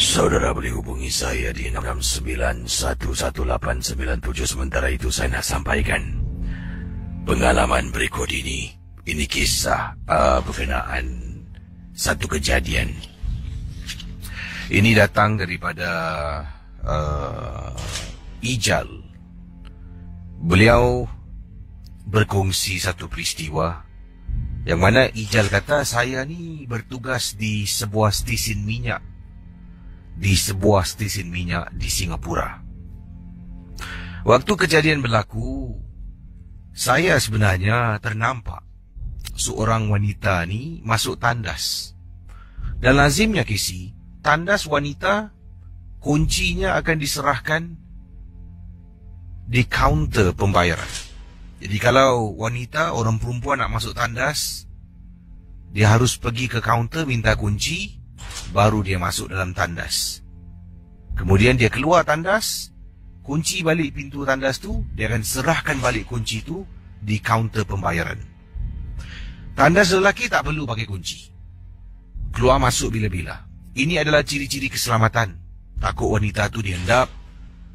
Saudara boleh hubungi saya di 669-11897 Sementara itu saya nak sampaikan Pengalaman berikut ini Ini kisah uh, berkenaan satu kejadian Ini datang daripada uh, Ijal Beliau berkongsi satu peristiwa Yang mana Ijal kata saya ni bertugas di sebuah stesen minyak di sebuah stesen minyak di Singapura. Waktu kejadian berlaku, saya sebenarnya ternampak seorang wanita ni masuk tandas. Dan lazimnya kisi, tandas wanita kuncinya akan diserahkan di kaunter pembayaran. Jadi kalau wanita, orang perempuan nak masuk tandas, dia harus pergi ke kaunter minta kunci, baru dia masuk dalam tandas. Kemudian dia keluar tandas, kunci balik pintu tandas tu, dia akan serahkan balik kunci tu di kaunter pembayaran. Tandas lelaki tak perlu pakai kunci. Keluar masuk bila-bila. Ini adalah ciri-ciri keselamatan. Takut wanita tu dihendap,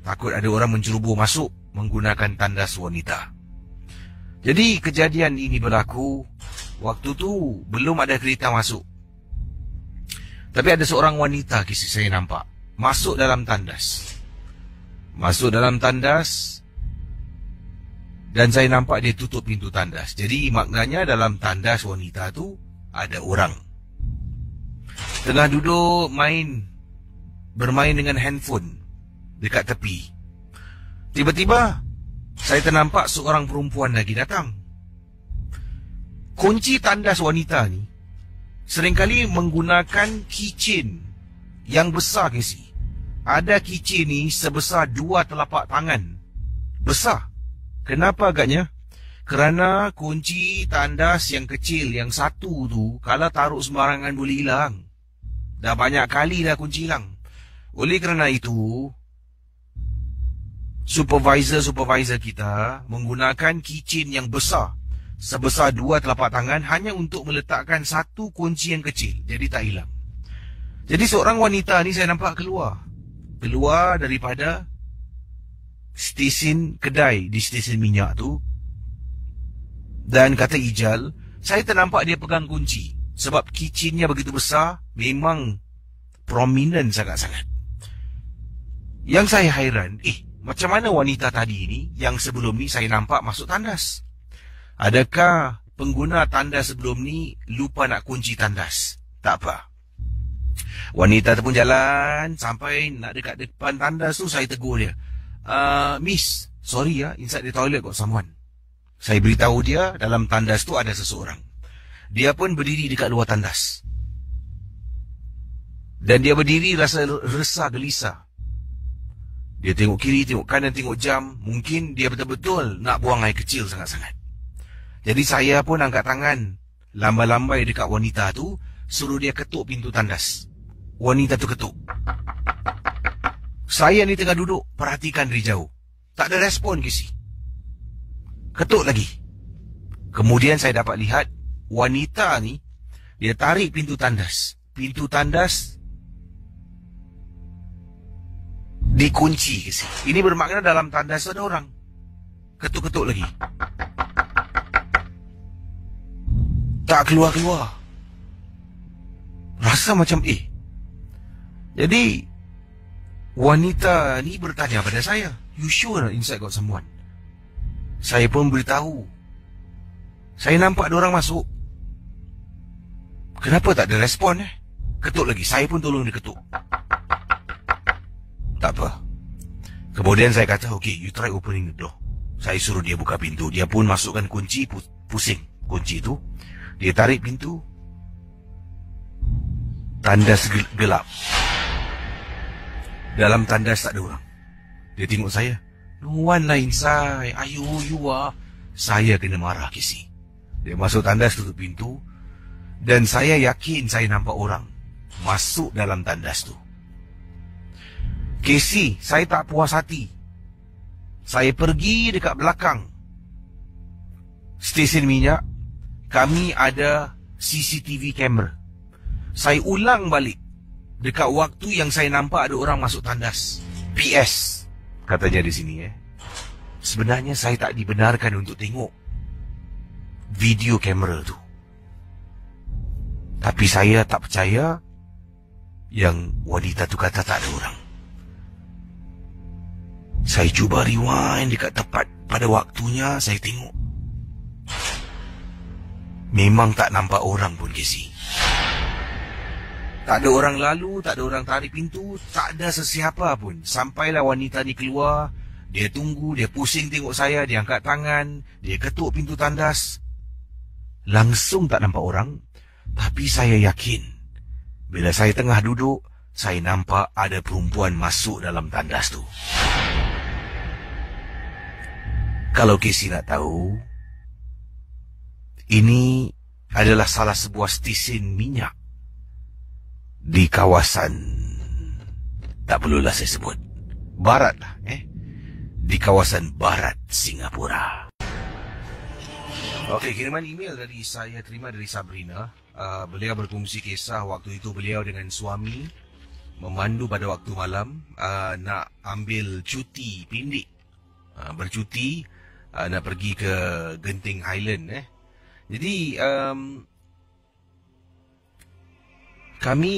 takut ada orang mencerubuh masuk menggunakan tandas wanita. Jadi kejadian ini berlaku Waktu tu belum ada kereta masuk tapi ada seorang wanita kisah saya nampak Masuk dalam tandas Masuk dalam tandas Dan saya nampak dia tutup pintu tandas Jadi maknanya dalam tandas wanita tu Ada orang Tengah duduk main Bermain dengan handphone Dekat tepi Tiba-tiba Saya ternampak seorang perempuan lagi datang Kunci tandas wanita ni seringkali menggunakan kicin yang besar kisi. Ada kicin ni sebesar dua telapak tangan. Besar. Kenapa agaknya? Kerana kunci tandas yang kecil yang satu tu kalau taruh sembarangan boleh hilang. Dah banyak kali dah kunci hilang. Oleh kerana itu, supervisor-supervisor kita menggunakan kicin yang besar sebesar dua telapak tangan hanya untuk meletakkan satu kunci yang kecil jadi tak hilang jadi seorang wanita ni saya nampak keluar keluar daripada stesen kedai di stesen minyak tu dan kata Ijal saya ternampak dia pegang kunci sebab kicinnya begitu besar memang prominent sangat-sangat yang saya hairan eh macam mana wanita tadi ini yang sebelum ni saya nampak masuk tandas Adakah pengguna tandas sebelum ni lupa nak kunci tandas? Tak apa. Wanita tu pun jalan sampai nak dekat depan tandas tu saya tegur dia. Uh, miss, sorry ya, inside the toilet got someone. Saya beritahu dia dalam tandas tu ada seseorang. Dia pun berdiri dekat luar tandas. Dan dia berdiri rasa resah gelisah. Dia tengok kiri, tengok kanan, tengok jam. Mungkin dia betul-betul nak buang air kecil sangat-sangat. Jadi saya pun angkat tangan Lambai-lambai dekat wanita tu Suruh dia ketuk pintu tandas Wanita tu ketuk Saya ni tengah duduk Perhatikan dari jauh Tak ada respon ke si Ketuk lagi Kemudian saya dapat lihat Wanita ni Dia tarik pintu tandas Pintu tandas Dikunci ke si Ini bermakna dalam tandas ada orang Ketuk-ketuk lagi tak keluar-keluar. Rasa macam eh. Jadi wanita ni bertanya pada saya, "You sure inside got someone?" Saya pun beritahu. Saya nampak ada orang masuk. Kenapa tak ada respon eh? Ketuk lagi. Saya pun tolong diketuk. Tak apa. Kemudian saya kata, okay, you try opening the door. Saya suruh dia buka pintu. Dia pun masukkan kunci pusing. Kunci itu. Dia tarik pintu. Tandas gelap. Dalam tandas tak ada orang. Dia tengok saya. No one lah inside. Ayu, you are. Saya kena marah, Casey. Dia masuk tandas tutup pintu. Dan saya yakin saya nampak orang. Masuk dalam tandas tu. Casey, saya tak puas hati. Saya pergi dekat belakang. Stesen minyak kami ada CCTV camera. Saya ulang balik dekat waktu yang saya nampak ada orang masuk tandas. PS katanya di sini eh. Sebenarnya saya tak dibenarkan untuk tengok video kamera tu. Tapi saya tak percaya yang wanita tu kata tak ada orang. Saya cuba rewind dekat tempat pada waktunya saya tengok. Memang tak nampak orang pun, Casey. Tak ada orang lalu, tak ada orang tarik pintu, tak ada sesiapa pun. Sampailah wanita ni keluar, dia tunggu, dia pusing tengok saya, dia angkat tangan, dia ketuk pintu tandas. Langsung tak nampak orang, tapi saya yakin. Bila saya tengah duduk, saya nampak ada perempuan masuk dalam tandas tu. Kalau Casey nak tahu, ini adalah salah sebuah stesen minyak di kawasan tak perlulah saya sebut barat lah eh di kawasan barat Singapura. Okey, kiriman email dari saya terima dari Sabrina. Uh, beliau berkongsi kisah waktu itu beliau dengan suami memandu pada waktu malam uh, nak ambil cuti pindik. Uh, bercuti uh, nak pergi ke Genting Highland eh. Jadi um, kami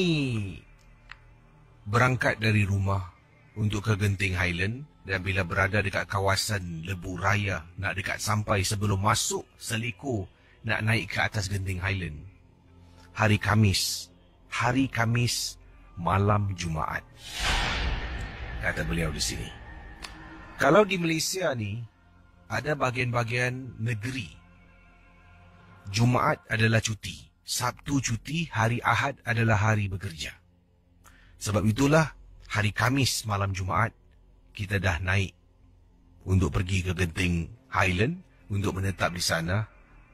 berangkat dari rumah untuk ke Genting Highland dan bila berada dekat kawasan Lebu Raya nak dekat sampai sebelum masuk Seliko nak naik ke atas Genting Highland. Hari Kamis. Hari Kamis malam Jumaat. Kata beliau di sini. Kalau di Malaysia ni ada bahagian-bahagian negeri Jumaat adalah cuti. Sabtu cuti, hari Ahad adalah hari bekerja. Sebab itulah hari Kamis malam Jumaat kita dah naik untuk pergi ke Genting Highland untuk menetap di sana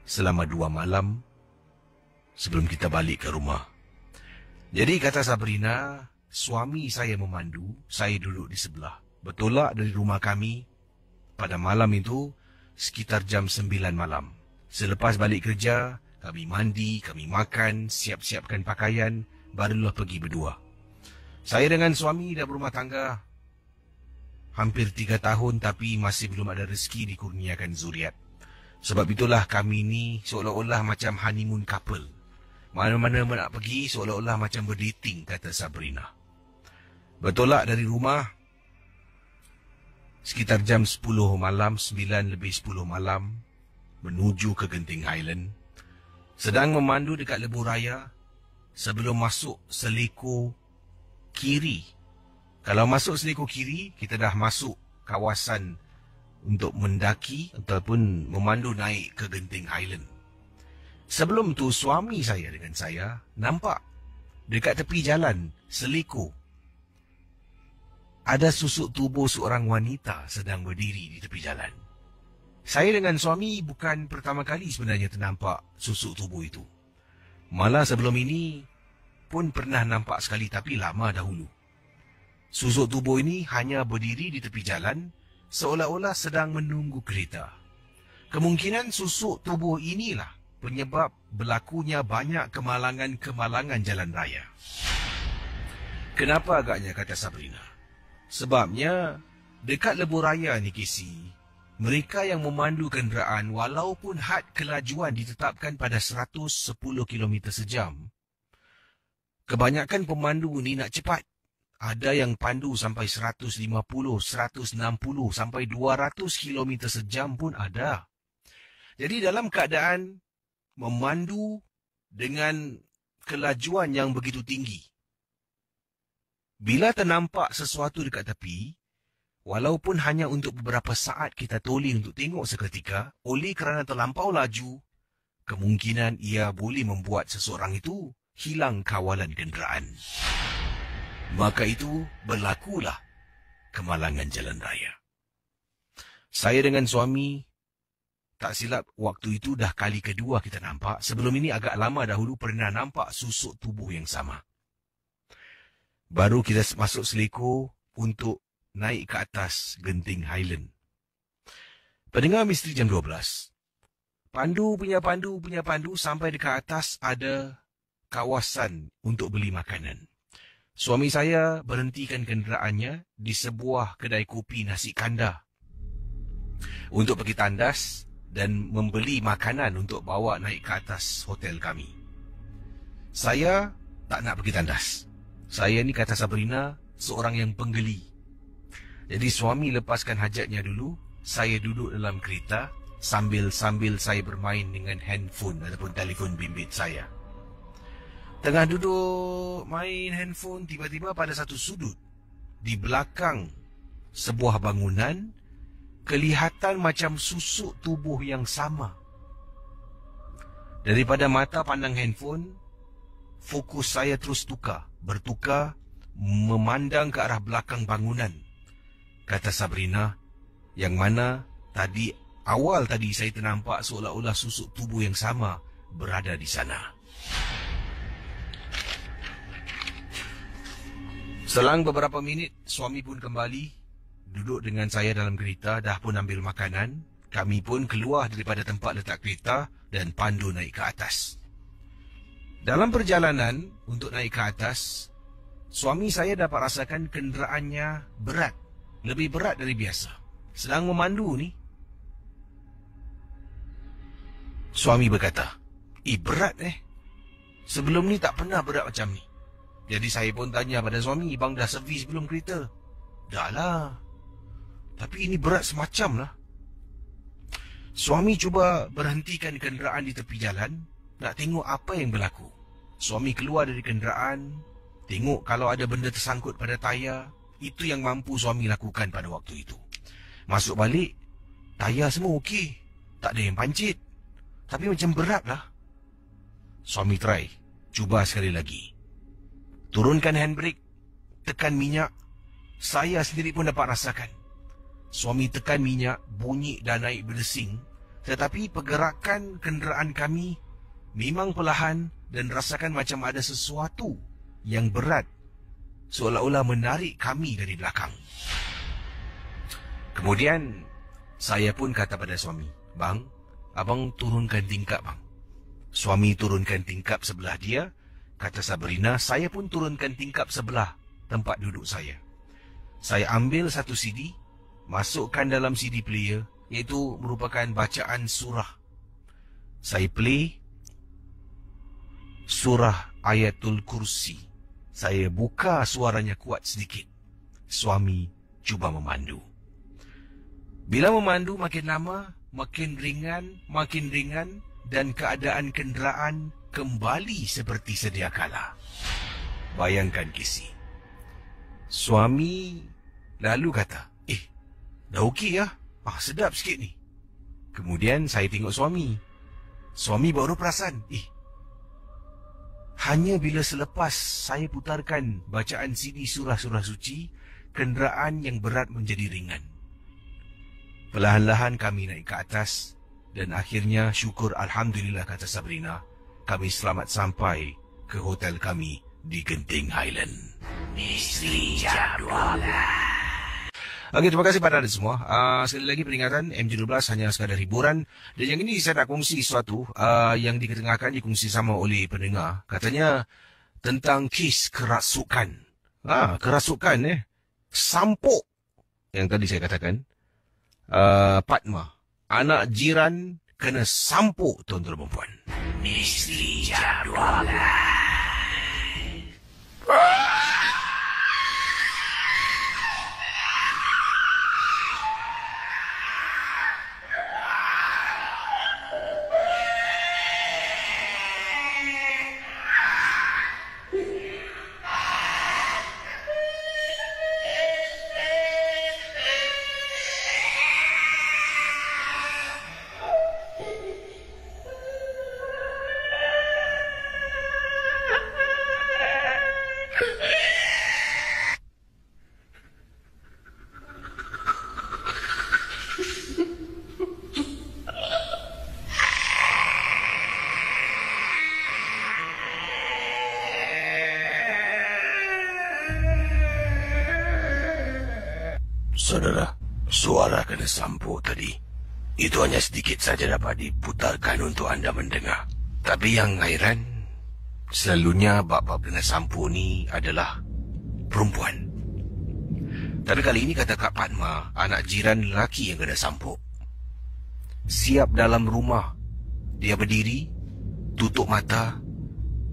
selama dua malam sebelum kita balik ke rumah. Jadi kata Sabrina, suami saya memandu, saya duduk di sebelah. Bertolak dari rumah kami pada malam itu sekitar jam sembilan malam. Selepas balik kerja, kami mandi, kami makan, siap-siapkan pakaian, barulah pergi berdua. Saya dengan suami dah berumah tangga hampir tiga tahun tapi masih belum ada rezeki dikurniakan zuriat. Sebab itulah kami ni seolah-olah macam honeymoon couple. Mana-mana nak pergi seolah-olah macam berdating, kata Sabrina. Bertolak dari rumah, sekitar jam 10 malam, 9 lebih 10 malam, menuju ke Genting Highland sedang memandu dekat lebuh raya sebelum masuk seliku kiri kalau masuk seliku kiri kita dah masuk kawasan untuk mendaki ataupun memandu naik ke Genting Highland sebelum tu suami saya dengan saya nampak dekat tepi jalan seliku ada susuk tubuh seorang wanita sedang berdiri di tepi jalan saya dengan suami bukan pertama kali sebenarnya ternampak susuk tubuh itu. Malah sebelum ini pun pernah nampak sekali tapi lama dahulu. Susuk tubuh ini hanya berdiri di tepi jalan seolah-olah sedang menunggu kereta. Kemungkinan susuk tubuh inilah penyebab berlakunya banyak kemalangan-kemalangan jalan raya. Kenapa agaknya kata Sabrina? Sebabnya dekat lebuh raya ni Casey, mereka yang memandu kenderaan walaupun had kelajuan ditetapkan pada 110 km sejam. Kebanyakan pemandu ni nak cepat. Ada yang pandu sampai 150, 160 sampai 200 km sejam pun ada. Jadi dalam keadaan memandu dengan kelajuan yang begitu tinggi. Bila ternampak sesuatu dekat tepi, Walaupun hanya untuk beberapa saat kita toli untuk tengok seketika, oleh kerana terlampau laju, kemungkinan ia boleh membuat seseorang itu hilang kawalan kenderaan. Maka itu berlakulah kemalangan jalan raya. Saya dengan suami tak silap waktu itu dah kali kedua kita nampak. Sebelum ini agak lama dahulu pernah nampak susuk tubuh yang sama. Baru kita masuk seliku untuk naik ke atas genting Highland. Pendengar misteri jam 12. Pandu punya pandu punya pandu sampai dekat atas ada kawasan untuk beli makanan. Suami saya berhentikan kenderaannya di sebuah kedai kopi nasi kandar untuk pergi tandas dan membeli makanan untuk bawa naik ke atas hotel kami. Saya tak nak pergi tandas. Saya ni kata Sabrina, seorang yang penggeli jadi suami lepaskan hajatnya dulu, saya duduk dalam kereta sambil-sambil saya bermain dengan handphone ataupun telefon bimbit saya. Tengah duduk main handphone, tiba-tiba pada satu sudut di belakang sebuah bangunan kelihatan macam susuk tubuh yang sama. Daripada mata pandang handphone, fokus saya terus tukar, bertukar memandang ke arah belakang bangunan kata Sabrina yang mana tadi awal tadi saya ternampak seolah-olah susuk tubuh yang sama berada di sana. Selang beberapa minit, suami pun kembali duduk dengan saya dalam kereta dah pun ambil makanan. Kami pun keluar daripada tempat letak kereta dan pandu naik ke atas. Dalam perjalanan untuk naik ke atas, suami saya dapat rasakan kenderaannya berat lebih berat dari biasa Sedang memandu ni Suami berkata Eh berat eh Sebelum ni tak pernah berat macam ni Jadi saya pun tanya pada suami Bang dah servis belum kereta Dah lah Tapi ini berat semacam lah Suami cuba berhentikan kenderaan di tepi jalan Nak tengok apa yang berlaku Suami keluar dari kenderaan Tengok kalau ada benda tersangkut pada tayar itu yang mampu suami lakukan pada waktu itu. Masuk balik, tayar semua okey. Tak ada yang pancit. Tapi macam berat lah. Suami try. Cuba sekali lagi. Turunkan handbrake. Tekan minyak. Saya sendiri pun dapat rasakan. Suami tekan minyak, bunyi dan naik berdesing. Tetapi pergerakan kenderaan kami memang perlahan dan rasakan macam ada sesuatu yang berat seolah-olah menarik kami dari belakang. Kemudian, saya pun kata pada suami, Bang, abang turunkan tingkap, bang. Suami turunkan tingkap sebelah dia, kata Sabrina, saya pun turunkan tingkap sebelah tempat duduk saya. Saya ambil satu CD, masukkan dalam CD player, iaitu merupakan bacaan surah. Saya play surah Ayatul Kursi. Saya buka suaranya kuat sedikit. Suami cuba memandu. Bila memandu makin lama, makin ringan, makin ringan dan keadaan kenderaan kembali seperti sedia kala. Bayangkan kisi. Suami lalu kata, "Eh, dah okey ah. Ah sedap sikit ni." Kemudian saya tengok suami. Suami baru perasan, "Eh, hanya bila selepas saya putarkan bacaan CD surah-surah suci, kenderaan yang berat menjadi ringan. Perlahan-lahan kami naik ke atas dan akhirnya syukur Alhamdulillah kata Sabrina, kami selamat sampai ke hotel kami di Genting Highland. Misteri Jadualah. Okey, terima kasih pada anda semua. Uh, sekali lagi peringatan, MG12 hanya sekadar hiburan. Dan yang ini saya nak kongsi sesuatu uh, yang diketengahkan dikongsi sama oleh pendengar. Katanya tentang kes kerasukan. Ah, kerasukan eh. Sampuk yang tadi saya katakan. Uh, Padma, anak jiran kena sampuk tuan-tuan dan puan. Jadualan. Ah! Itu hanya sedikit saja dapat diputarkan untuk anda mendengar. Tapi yang hairan, selalunya bab-bab dengan sampu ni adalah perempuan. Tapi kali ini kata Kak Padma, anak jiran lelaki yang kena sampu. Siap dalam rumah, dia berdiri, tutup mata,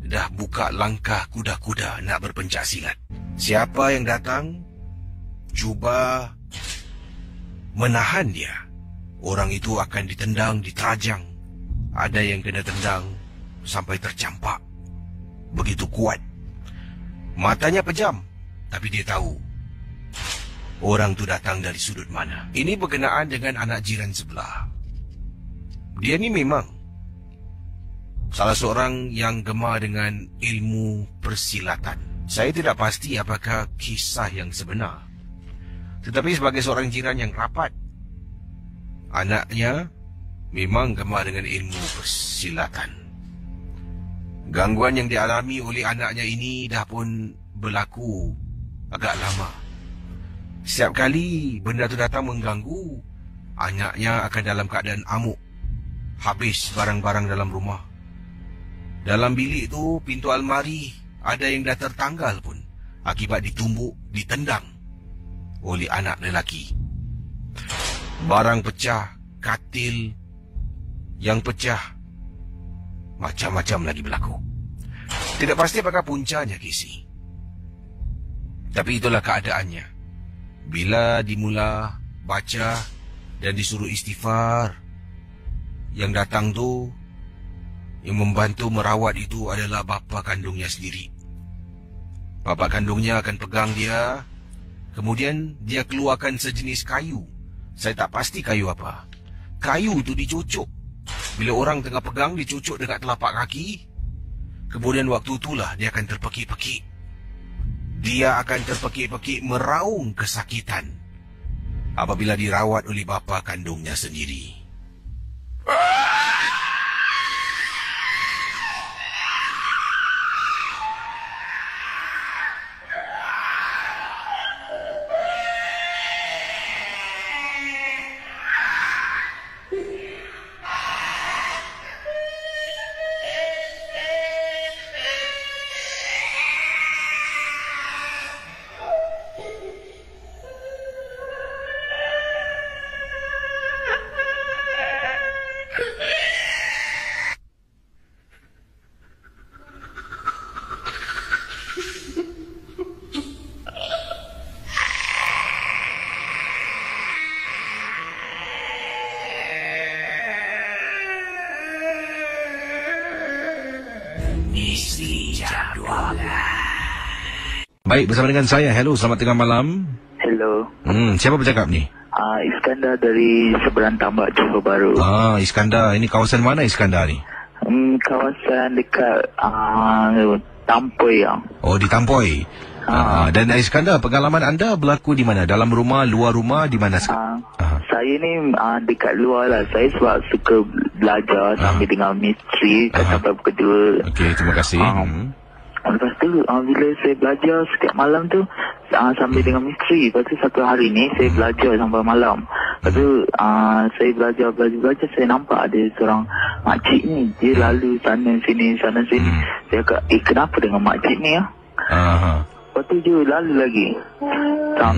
dah buka langkah kuda-kuda nak berpencak silat. Siapa yang datang, cuba menahan dia orang itu akan ditendang, diterajang. Ada yang kena tendang sampai tercampak. Begitu kuat. Matanya pejam, tapi dia tahu orang tu datang dari sudut mana. Ini berkenaan dengan anak jiran sebelah. Dia ni memang salah seorang yang gemar dengan ilmu persilatan. Saya tidak pasti apakah kisah yang sebenar. Tetapi sebagai seorang jiran yang rapat anaknya memang gemar dengan ilmu persilatan. Gangguan yang dialami oleh anaknya ini dah pun berlaku agak lama. Setiap kali benda tu datang mengganggu, anaknya akan dalam keadaan amuk. Habis barang-barang dalam rumah. Dalam bilik tu, pintu almari ada yang dah tertanggal pun akibat ditumbuk, ditendang oleh anak lelaki. Barang pecah, katil yang pecah. Macam-macam lagi berlaku. Tidak pasti apakah puncanya, Kisi. Tapi itulah keadaannya. Bila dimula baca dan disuruh istighfar, yang datang tu yang membantu merawat itu adalah bapa kandungnya sendiri. Bapa kandungnya akan pegang dia, kemudian dia keluarkan sejenis kayu saya tak pasti kayu apa. Kayu tu dicucuk. Bila orang tengah pegang, dicucuk dekat telapak kaki. Kemudian waktu itulah dia akan terpeki-peki. Dia akan terpeki-peki meraung kesakitan. Apabila dirawat oleh bapa kandungnya sendiri. Ah! Baik, bersama dengan saya. Hello, selamat tengah malam. Hello. Hmm, siapa bercakap ni? Ah, uh, Iskandar dari seberang Tambak Johor Baru. Ah, Iskandar, ini kawasan mana Iskandar ni? Hmm, kawasan dekat ah uh, Tampoi yang. Ah. Oh, di Tampoi. Ah, uh, dan Iskandar, pengalaman anda berlaku di mana? Dalam rumah, luar rumah, di mana? Ah, uh. Saya ni uh, dekat luar lah. Saya sebab suka belajar uh. sambil dengan misteri uh. kat tempat kedua. Okey, terima kasih. Uh. Hmm selalu uh, bila saya belajar setiap malam tu uh, sambil dengan misteri lepas tu satu hari ni saya belajar sampai malam lepas tu uh, saya belajar belajar belajar saya nampak ada seorang makcik ni dia lalu sana sini sana sini hmm. saya kata eh kenapa dengan makcik ni ya? lepas tu dia lalu lagi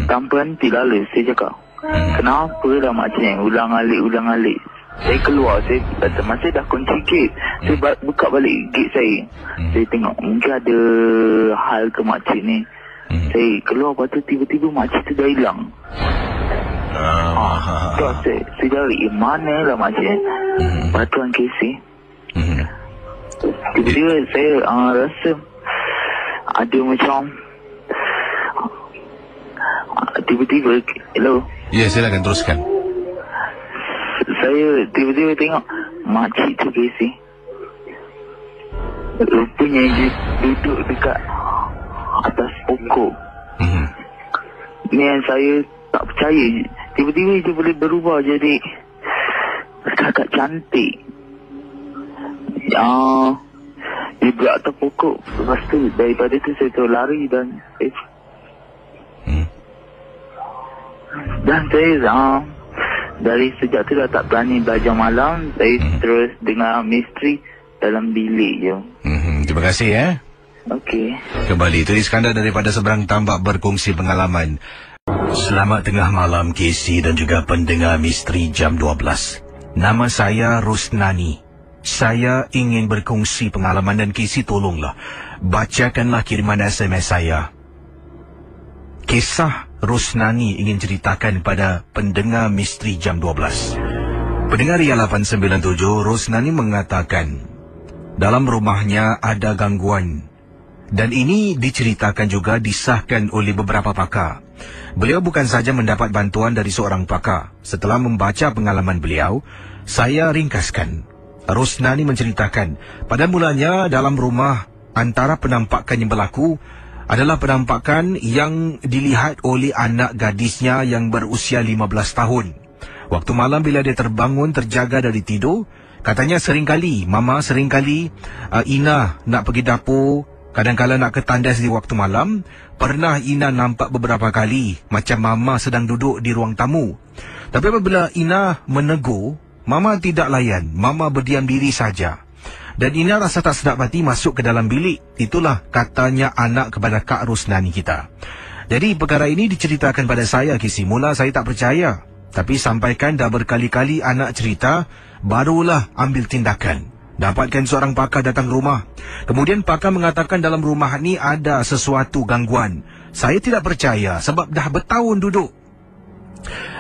tanpa henti lalu saya cakap hmm. kenapa dah makcik ni ulang alik ulang alik saya keluar saya Masa saya dah kunci gate Saya buka balik gate saya hmm. Saya tengok Mungkin ada Hal ke makcik ni hmm. Saya keluar Lepas tu tiba-tiba Makcik tu dah hilang ah, ah, ah, tu, ah. Saya, saya cari eh, Mana lah makcik eh? hmm. Lepas tu Uncle hmm. Tiba-tiba It... saya uh, Rasa Ada macam ah, Tiba-tiba Hello Ya yeah, silakan teruskan saya tiba-tiba tengok makcik tu besi. Rupanya dia duduk dekat atas pokok. Hmm. Ni yang saya tak percaya. Tiba-tiba dia boleh berubah jadi kakak cantik. Ya, dia berat atas pokok. Lepas tu daripada tu saya tu lari dan... Eh. Hmm. Dan saya... Uh, dari sejak tu dah tak berani belajar malam saya hmm. terus dengar misteri dalam bilik je hmm. terima kasih ya Okey. kembali itu Iskandar daripada seberang tambak berkongsi pengalaman selamat tengah malam KC dan juga pendengar misteri jam 12 nama saya Rusnani saya ingin berkongsi pengalaman dan kisi tolonglah. Bacakanlah kiriman SMS saya. Kisah Rusnani ingin ceritakan kepada pendengar misteri jam 12. Pendengar Ria 897, Rusnani mengatakan, dalam rumahnya ada gangguan. Dan ini diceritakan juga disahkan oleh beberapa pakar. Beliau bukan saja mendapat bantuan dari seorang pakar. Setelah membaca pengalaman beliau, saya ringkaskan. Rusnani menceritakan, pada mulanya dalam rumah antara penampakan yang berlaku adalah penampakan yang dilihat oleh anak gadisnya yang berusia 15 tahun. Waktu malam bila dia terbangun terjaga dari tidur, katanya sering kali mama seringkali uh, Ina nak pergi dapur, kadang-kadang nak ke tandas di waktu malam, pernah Ina nampak beberapa kali macam mama sedang duduk di ruang tamu. Tapi apabila Ina menegur, mama tidak layan, mama berdiam diri saja. Dan Ina rasa tak sedap hati masuk ke dalam bilik. Itulah katanya anak kepada Kak Rusnani kita. Jadi perkara ini diceritakan pada saya, Kisi. Mula saya tak percaya. Tapi sampaikan dah berkali-kali anak cerita, barulah ambil tindakan. Dapatkan seorang pakar datang rumah. Kemudian pakar mengatakan dalam rumah ini ada sesuatu gangguan. Saya tidak percaya sebab dah bertahun duduk.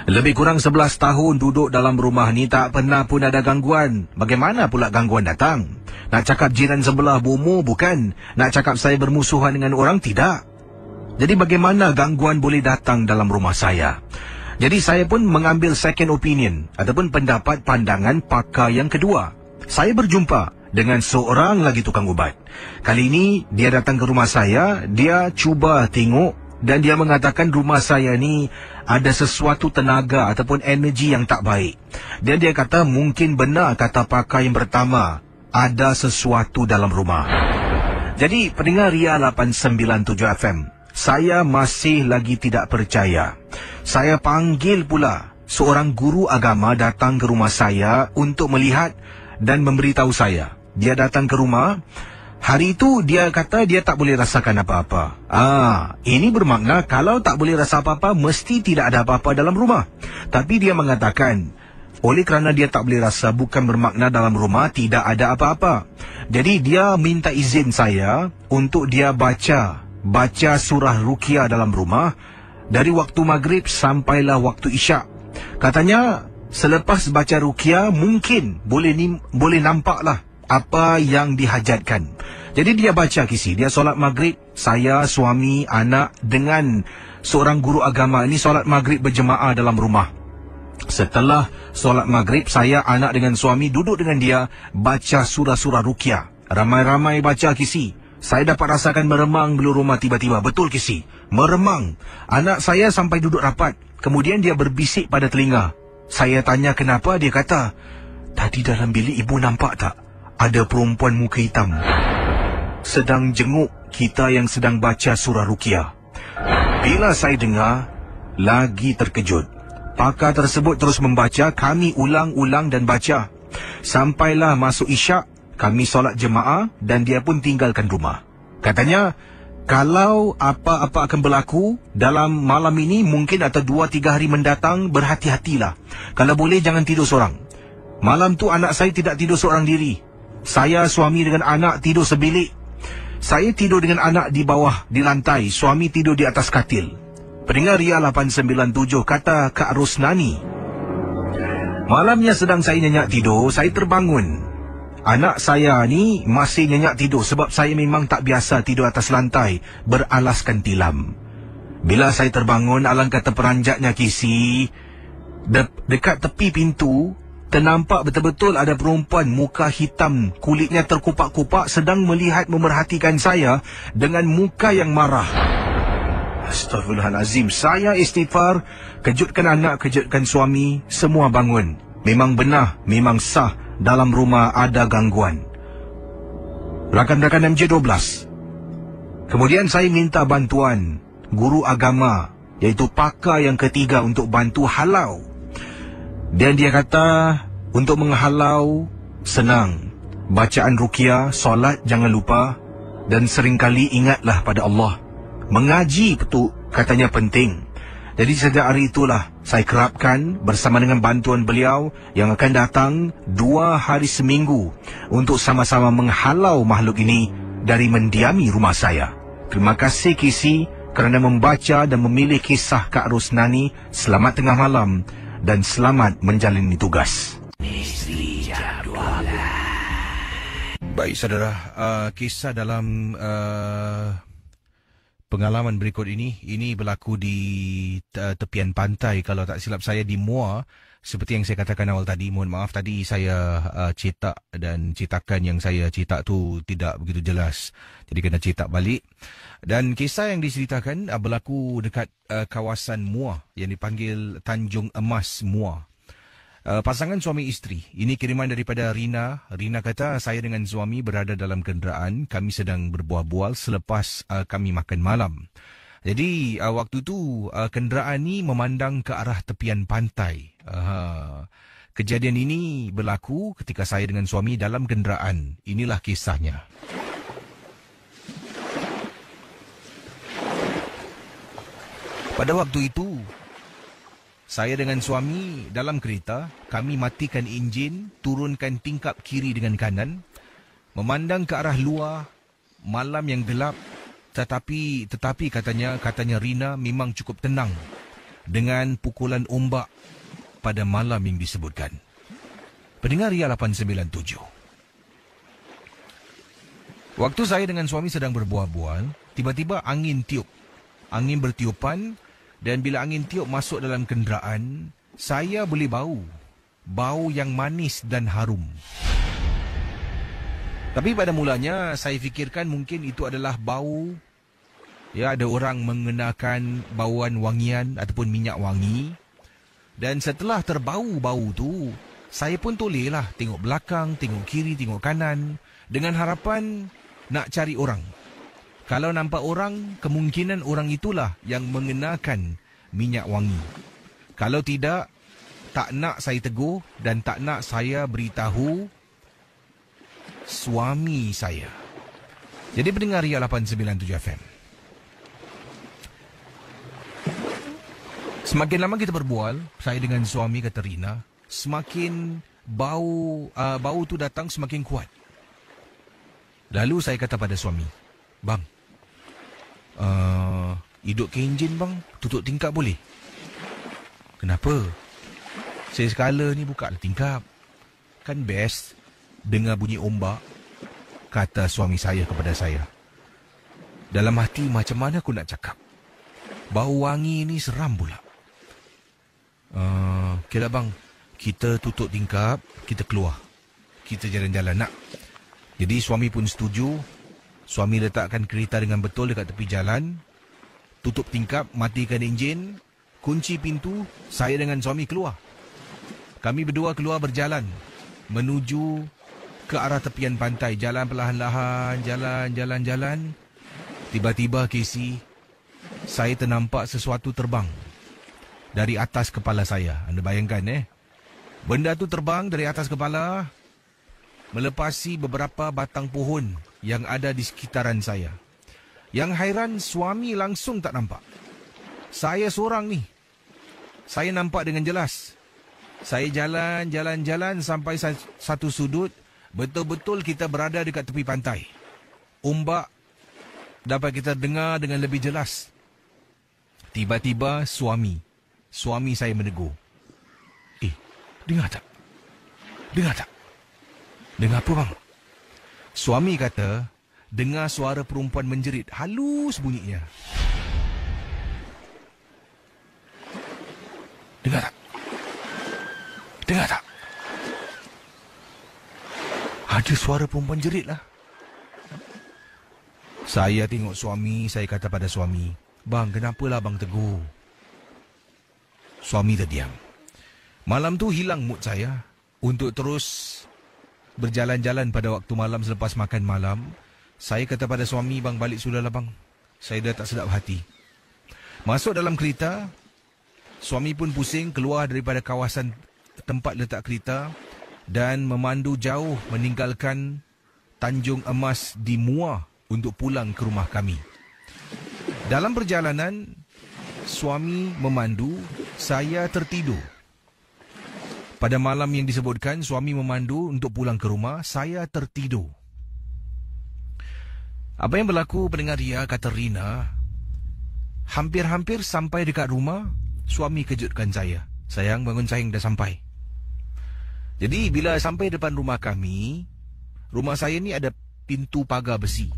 Lebih kurang 11 tahun duduk dalam rumah ni tak pernah pun ada gangguan. Bagaimana pula gangguan datang? Nak cakap jiran sebelah bomo bukan. Nak cakap saya bermusuhan dengan orang tidak. Jadi bagaimana gangguan boleh datang dalam rumah saya? Jadi saya pun mengambil second opinion ataupun pendapat pandangan pakar yang kedua. Saya berjumpa dengan seorang lagi tukang ubat. Kali ini dia datang ke rumah saya, dia cuba tengok dan dia mengatakan rumah saya ni ada sesuatu tenaga ataupun energi yang tak baik. Dan dia kata mungkin benar kata pakar yang pertama ada sesuatu dalam rumah. Jadi pendengar Ria 897 FM, saya masih lagi tidak percaya. Saya panggil pula seorang guru agama datang ke rumah saya untuk melihat dan memberitahu saya. Dia datang ke rumah, hari itu dia kata dia tak boleh rasakan apa-apa. Ah, ini bermakna kalau tak boleh rasa apa-apa mesti tidak ada apa-apa dalam rumah. Tapi dia mengatakan oleh kerana dia tak boleh rasa bukan bermakna dalam rumah tidak ada apa-apa. Jadi dia minta izin saya untuk dia baca baca surah rukia dalam rumah dari waktu maghrib sampailah waktu isyak. Katanya selepas baca rukia mungkin boleh ni, boleh nampaklah apa yang dihajatkan. Jadi dia baca kisi, dia solat maghrib, saya, suami, anak dengan seorang guru agama ini solat maghrib berjemaah dalam rumah. Setelah solat maghrib, saya, anak dengan suami duduk dengan dia baca surah-surah rukia. Ramai-ramai baca kisi. Saya dapat rasakan meremang bulu rumah tiba-tiba. Betul kisi. Meremang. Anak saya sampai duduk rapat. Kemudian dia berbisik pada telinga. Saya tanya kenapa, dia kata, Tadi dalam bilik ibu nampak tak? Ada perempuan muka hitam. Sedang jenguk kita yang sedang baca surah rukia. Bila saya dengar, lagi terkejut. Pakar tersebut terus membaca, kami ulang-ulang dan baca. Sampailah masuk isyak, kami solat jemaah dan dia pun tinggalkan rumah. Katanya, kalau apa-apa akan berlaku dalam malam ini mungkin atau dua tiga hari mendatang berhati-hatilah. Kalau boleh jangan tidur seorang. Malam tu anak saya tidak tidur seorang diri. Saya suami dengan anak tidur sebilik. Saya tidur dengan anak di bawah di lantai, suami tidur di atas katil. Pendengar Ria 897 kata Kak Rosnani. Malamnya sedang saya nyenyak tidur, saya terbangun. Anak saya ni masih nyenyak tidur sebab saya memang tak biasa tidur atas lantai beralaskan tilam. Bila saya terbangun, alangkah terperanjatnya kisi. De- dekat tepi pintu, ternampak betul-betul ada perempuan muka hitam kulitnya terkupak-kupak sedang melihat memerhatikan saya dengan muka yang marah. Astaghfirullahalazim. Saya istighfar, kejutkan anak, kejutkan suami, semua bangun. Memang benar, memang sah dalam rumah ada gangguan. Rakan-rakan MJ12. Kemudian saya minta bantuan guru agama iaitu pakar yang ketiga untuk bantu halau. Dan dia kata untuk menghalau senang. Bacaan rukia, solat jangan lupa dan seringkali ingatlah pada Allah mengaji itu katanya penting. Jadi sejak hari itulah saya kerapkan bersama dengan bantuan beliau yang akan datang dua hari seminggu untuk sama-sama menghalau makhluk ini dari mendiami rumah saya. Terima kasih Kisi kerana membaca dan memilih kisah Kak Rosnani. Selamat tengah malam dan selamat menjalani tugas. Baik saudara, uh, kisah dalam uh, pengalaman berikut ini. Ini berlaku di tepian pantai kalau tak silap saya di Mua. Seperti yang saya katakan awal tadi, mohon maaf tadi saya uh, cetak dan cetakan yang saya cetak tu tidak begitu jelas. Jadi kena cetak balik. Dan kisah yang diceritakan uh, berlaku dekat uh, kawasan Mua yang dipanggil Tanjung Emas Mua. Uh, pasangan suami isteri. Ini kiriman daripada Rina. Rina kata, saya dengan suami berada dalam kenderaan. Kami sedang berbual-bual selepas uh, kami makan malam. Jadi, uh, waktu itu uh, kenderaan ini memandang ke arah tepian pantai. Uh, kejadian ini berlaku ketika saya dengan suami dalam kenderaan. Inilah kisahnya. Pada waktu itu, saya dengan suami dalam kereta, kami matikan enjin, turunkan tingkap kiri dengan kanan, memandang ke arah luar, malam yang gelap, tetapi tetapi katanya katanya Rina memang cukup tenang dengan pukulan ombak pada malam yang disebutkan. Pendengar Ria 897. Waktu saya dengan suami sedang berbuah-buah, tiba-tiba angin tiup. Angin bertiupan, dan bila angin tiup masuk dalam kenderaan, saya boleh bau. Bau yang manis dan harum. Tapi pada mulanya, saya fikirkan mungkin itu adalah bau. Ya, ada orang mengenakan bauan wangian ataupun minyak wangi. Dan setelah terbau bau tu, saya pun tolehlah tengok belakang, tengok kiri, tengok kanan dengan harapan nak cari orang. Kalau nampak orang, kemungkinan orang itulah yang mengenakan minyak wangi. Kalau tidak, tak nak saya tegur dan tak nak saya beritahu suami saya. Jadi pendengar Ria 897 FM. Semakin lama kita berbual, saya dengan suami kata Rina, semakin bau uh, bau tu datang semakin kuat. Lalu saya kata pada suami, "Bang, Uh, hidup ke enjin bang Tutup tingkap boleh Kenapa? Saya sekala ni buka tingkap Kan best Dengar bunyi ombak Kata suami saya kepada saya Dalam hati macam mana aku nak cakap Bau wangi ni seram pula uh, Okey lah bang Kita tutup tingkap Kita keluar Kita jalan-jalan nak Jadi suami pun setuju Suami letakkan kereta dengan betul dekat tepi jalan. Tutup tingkap, matikan enjin. Kunci pintu, saya dengan suami keluar. Kami berdua keluar berjalan. Menuju ke arah tepian pantai. Jalan perlahan-lahan, jalan, jalan, jalan. Tiba-tiba, Casey, saya ternampak sesuatu terbang. Dari atas kepala saya. Anda bayangkan, eh? Benda tu terbang dari atas kepala melepasi beberapa batang pohon yang ada di sekitaran saya. Yang hairan suami langsung tak nampak. Saya seorang ni. Saya nampak dengan jelas. Saya jalan, jalan, jalan sampai satu sudut. Betul-betul kita berada dekat tepi pantai. Ombak dapat kita dengar dengan lebih jelas. Tiba-tiba suami. Suami saya menegur. Eh, dengar tak? Dengar tak? Dengar apa bang? Suami kata dengar suara perempuan menjerit halus bunyinya. Dengar tak? Dengar tak? Ada suara perempuan jerit lah. Saya tengok suami, saya kata pada suami, Bang, kenapalah bang tegur? Suami terdiam. Malam tu hilang mood saya untuk terus berjalan-jalan pada waktu malam selepas makan malam, saya kata pada suami, bang balik sudahlah bang. Saya dah tak sedap hati. Masuk dalam kereta, suami pun pusing keluar daripada kawasan tempat letak kereta dan memandu jauh meninggalkan Tanjung Emas di Mua untuk pulang ke rumah kami. Dalam perjalanan, suami memandu, saya tertidur pada malam yang disebutkan, suami memandu untuk pulang ke rumah, saya tertidur. Apa yang berlaku pendengar dia, kata Rina, hampir-hampir sampai dekat rumah, suami kejutkan saya. Sayang, bangun sayang, dah sampai. Jadi, bila sampai depan rumah kami, rumah saya ni ada pintu pagar besi.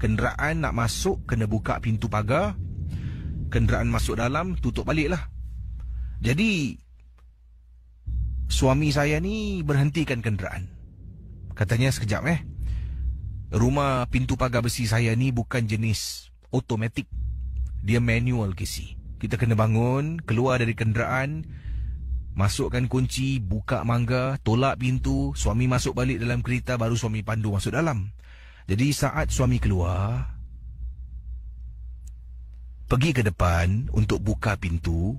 Kenderaan nak masuk, kena buka pintu pagar. Kenderaan masuk dalam, tutup baliklah. Jadi, suami saya ni berhentikan kenderaan. Katanya sekejap eh. Rumah pintu pagar besi saya ni bukan jenis otomatik. Dia manual KC. Kita kena bangun, keluar dari kenderaan, masukkan kunci, buka mangga, tolak pintu, suami masuk balik dalam kereta baru suami pandu masuk dalam. Jadi saat suami keluar, pergi ke depan untuk buka pintu,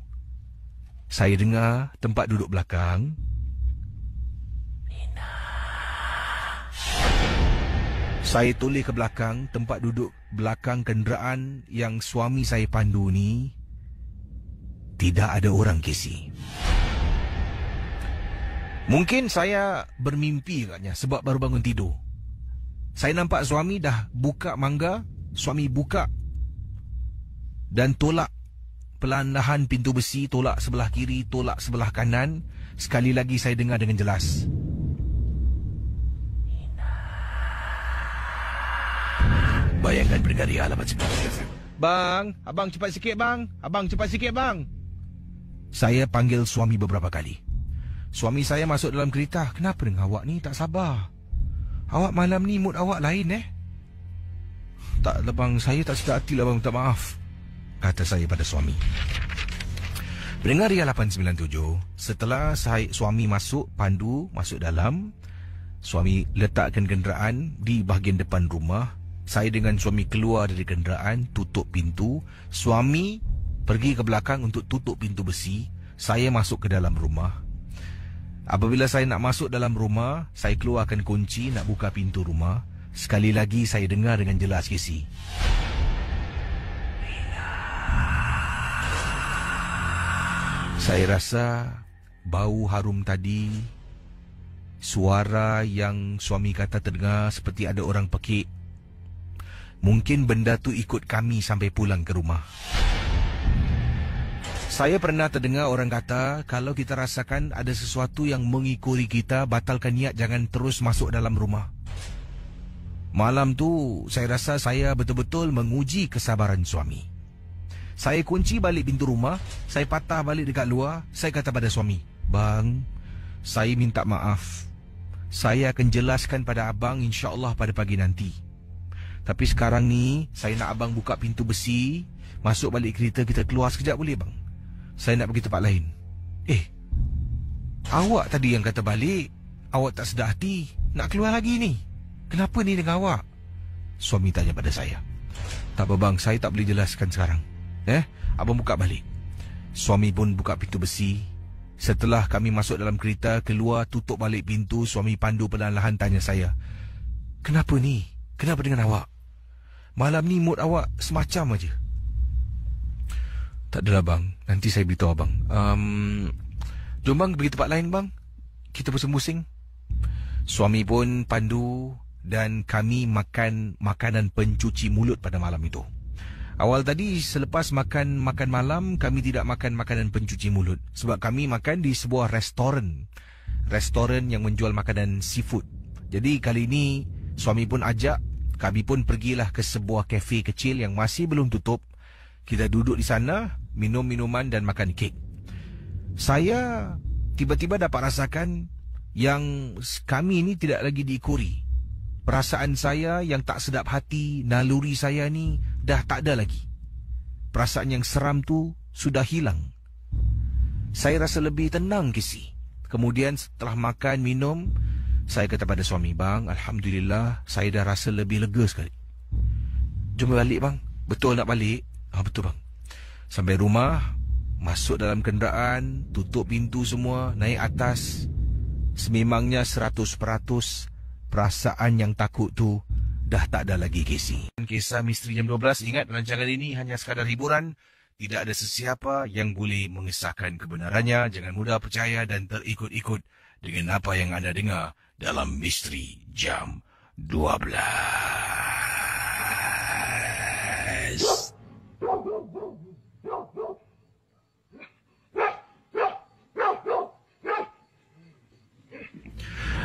saya dengar tempat duduk belakang. Nina. Saya toleh ke belakang tempat duduk belakang kenderaan yang suami saya pandu ni. Tidak ada orang, kisi. Mungkin saya bermimpi katnya sebab baru bangun tidur. Saya nampak suami dah buka mangga. Suami buka dan tolak Perlahan-lahan pintu besi tolak sebelah kiri, tolak sebelah kanan. Sekali lagi saya dengar dengan jelas. Bayangkan bergari alamat cepat. Bang, abang cepat sikit bang. Abang cepat sikit bang. Saya panggil suami beberapa kali. Suami saya masuk dalam kereta. Kenapa dengan awak ni tak sabar? Awak malam ni mood awak lain eh? Tak lebang saya tak sedar hati lah bang, minta maaf kata saya pada suami. Pendengar Ria 897, setelah saya, suami masuk, pandu masuk dalam, suami letakkan kenderaan di bahagian depan rumah, saya dengan suami keluar dari kenderaan, tutup pintu, suami pergi ke belakang untuk tutup pintu besi, saya masuk ke dalam rumah. Apabila saya nak masuk dalam rumah, saya keluarkan kunci nak buka pintu rumah. Sekali lagi saya dengar dengan jelas kisi. Saya rasa bau harum tadi suara yang suami kata terdengar seperti ada orang pekik. Mungkin benda tu ikut kami sampai pulang ke rumah. Saya pernah terdengar orang kata kalau kita rasakan ada sesuatu yang mengikuti kita, batalkan niat jangan terus masuk dalam rumah. Malam tu saya rasa saya betul-betul menguji kesabaran suami. Saya kunci balik pintu rumah Saya patah balik dekat luar Saya kata pada suami Bang Saya minta maaf Saya akan jelaskan pada abang insya Allah pada pagi nanti Tapi sekarang ni Saya nak abang buka pintu besi Masuk balik kereta kita keluar sekejap boleh bang Saya nak pergi tempat lain Eh Awak tadi yang kata balik Awak tak sedar hati Nak keluar lagi ni Kenapa ni dengan awak? Suami tanya pada saya Tak apa bang, saya tak boleh jelaskan sekarang Eh, abang buka balik. Suami pun buka pintu besi. Setelah kami masuk dalam kereta, keluar tutup balik pintu, suami pandu perlahan-lahan tanya saya. Kenapa ni? Kenapa dengan awak? Malam ni mood awak semacam aja. Tak adalah bang, nanti saya beritahu abang. Um, jom bang pergi tempat lain bang. Kita bersembusing. Suami pun pandu dan kami makan makanan pencuci mulut pada malam itu. Awal tadi selepas makan makan malam kami tidak makan makanan pencuci mulut sebab kami makan di sebuah restoran. Restoran yang menjual makanan seafood. Jadi kali ini suami pun ajak kami pun pergilah ke sebuah kafe kecil yang masih belum tutup. Kita duduk di sana, minum minuman dan makan kek. Saya tiba-tiba dapat rasakan yang kami ini tidak lagi diikuri. Perasaan saya yang tak sedap hati, naluri saya ni dah tak ada lagi. Perasaan yang seram tu sudah hilang. Saya rasa lebih tenang kisi. Kemudian setelah makan, minum, saya kata pada suami, Bang, Alhamdulillah, saya dah rasa lebih lega sekali. Jom balik, Bang. Betul nak balik? Ha, betul, Bang. Sampai rumah, masuk dalam kenderaan, tutup pintu semua, naik atas. Sememangnya seratus peratus perasaan yang takut tu dah tak ada lagi Casey. Kisah Misteri Jam 12, ingat rancangan ini hanya sekadar hiburan. Tidak ada sesiapa yang boleh mengisahkan kebenarannya. Jangan mudah percaya dan terikut-ikut dengan apa yang anda dengar dalam Misteri Jam 12.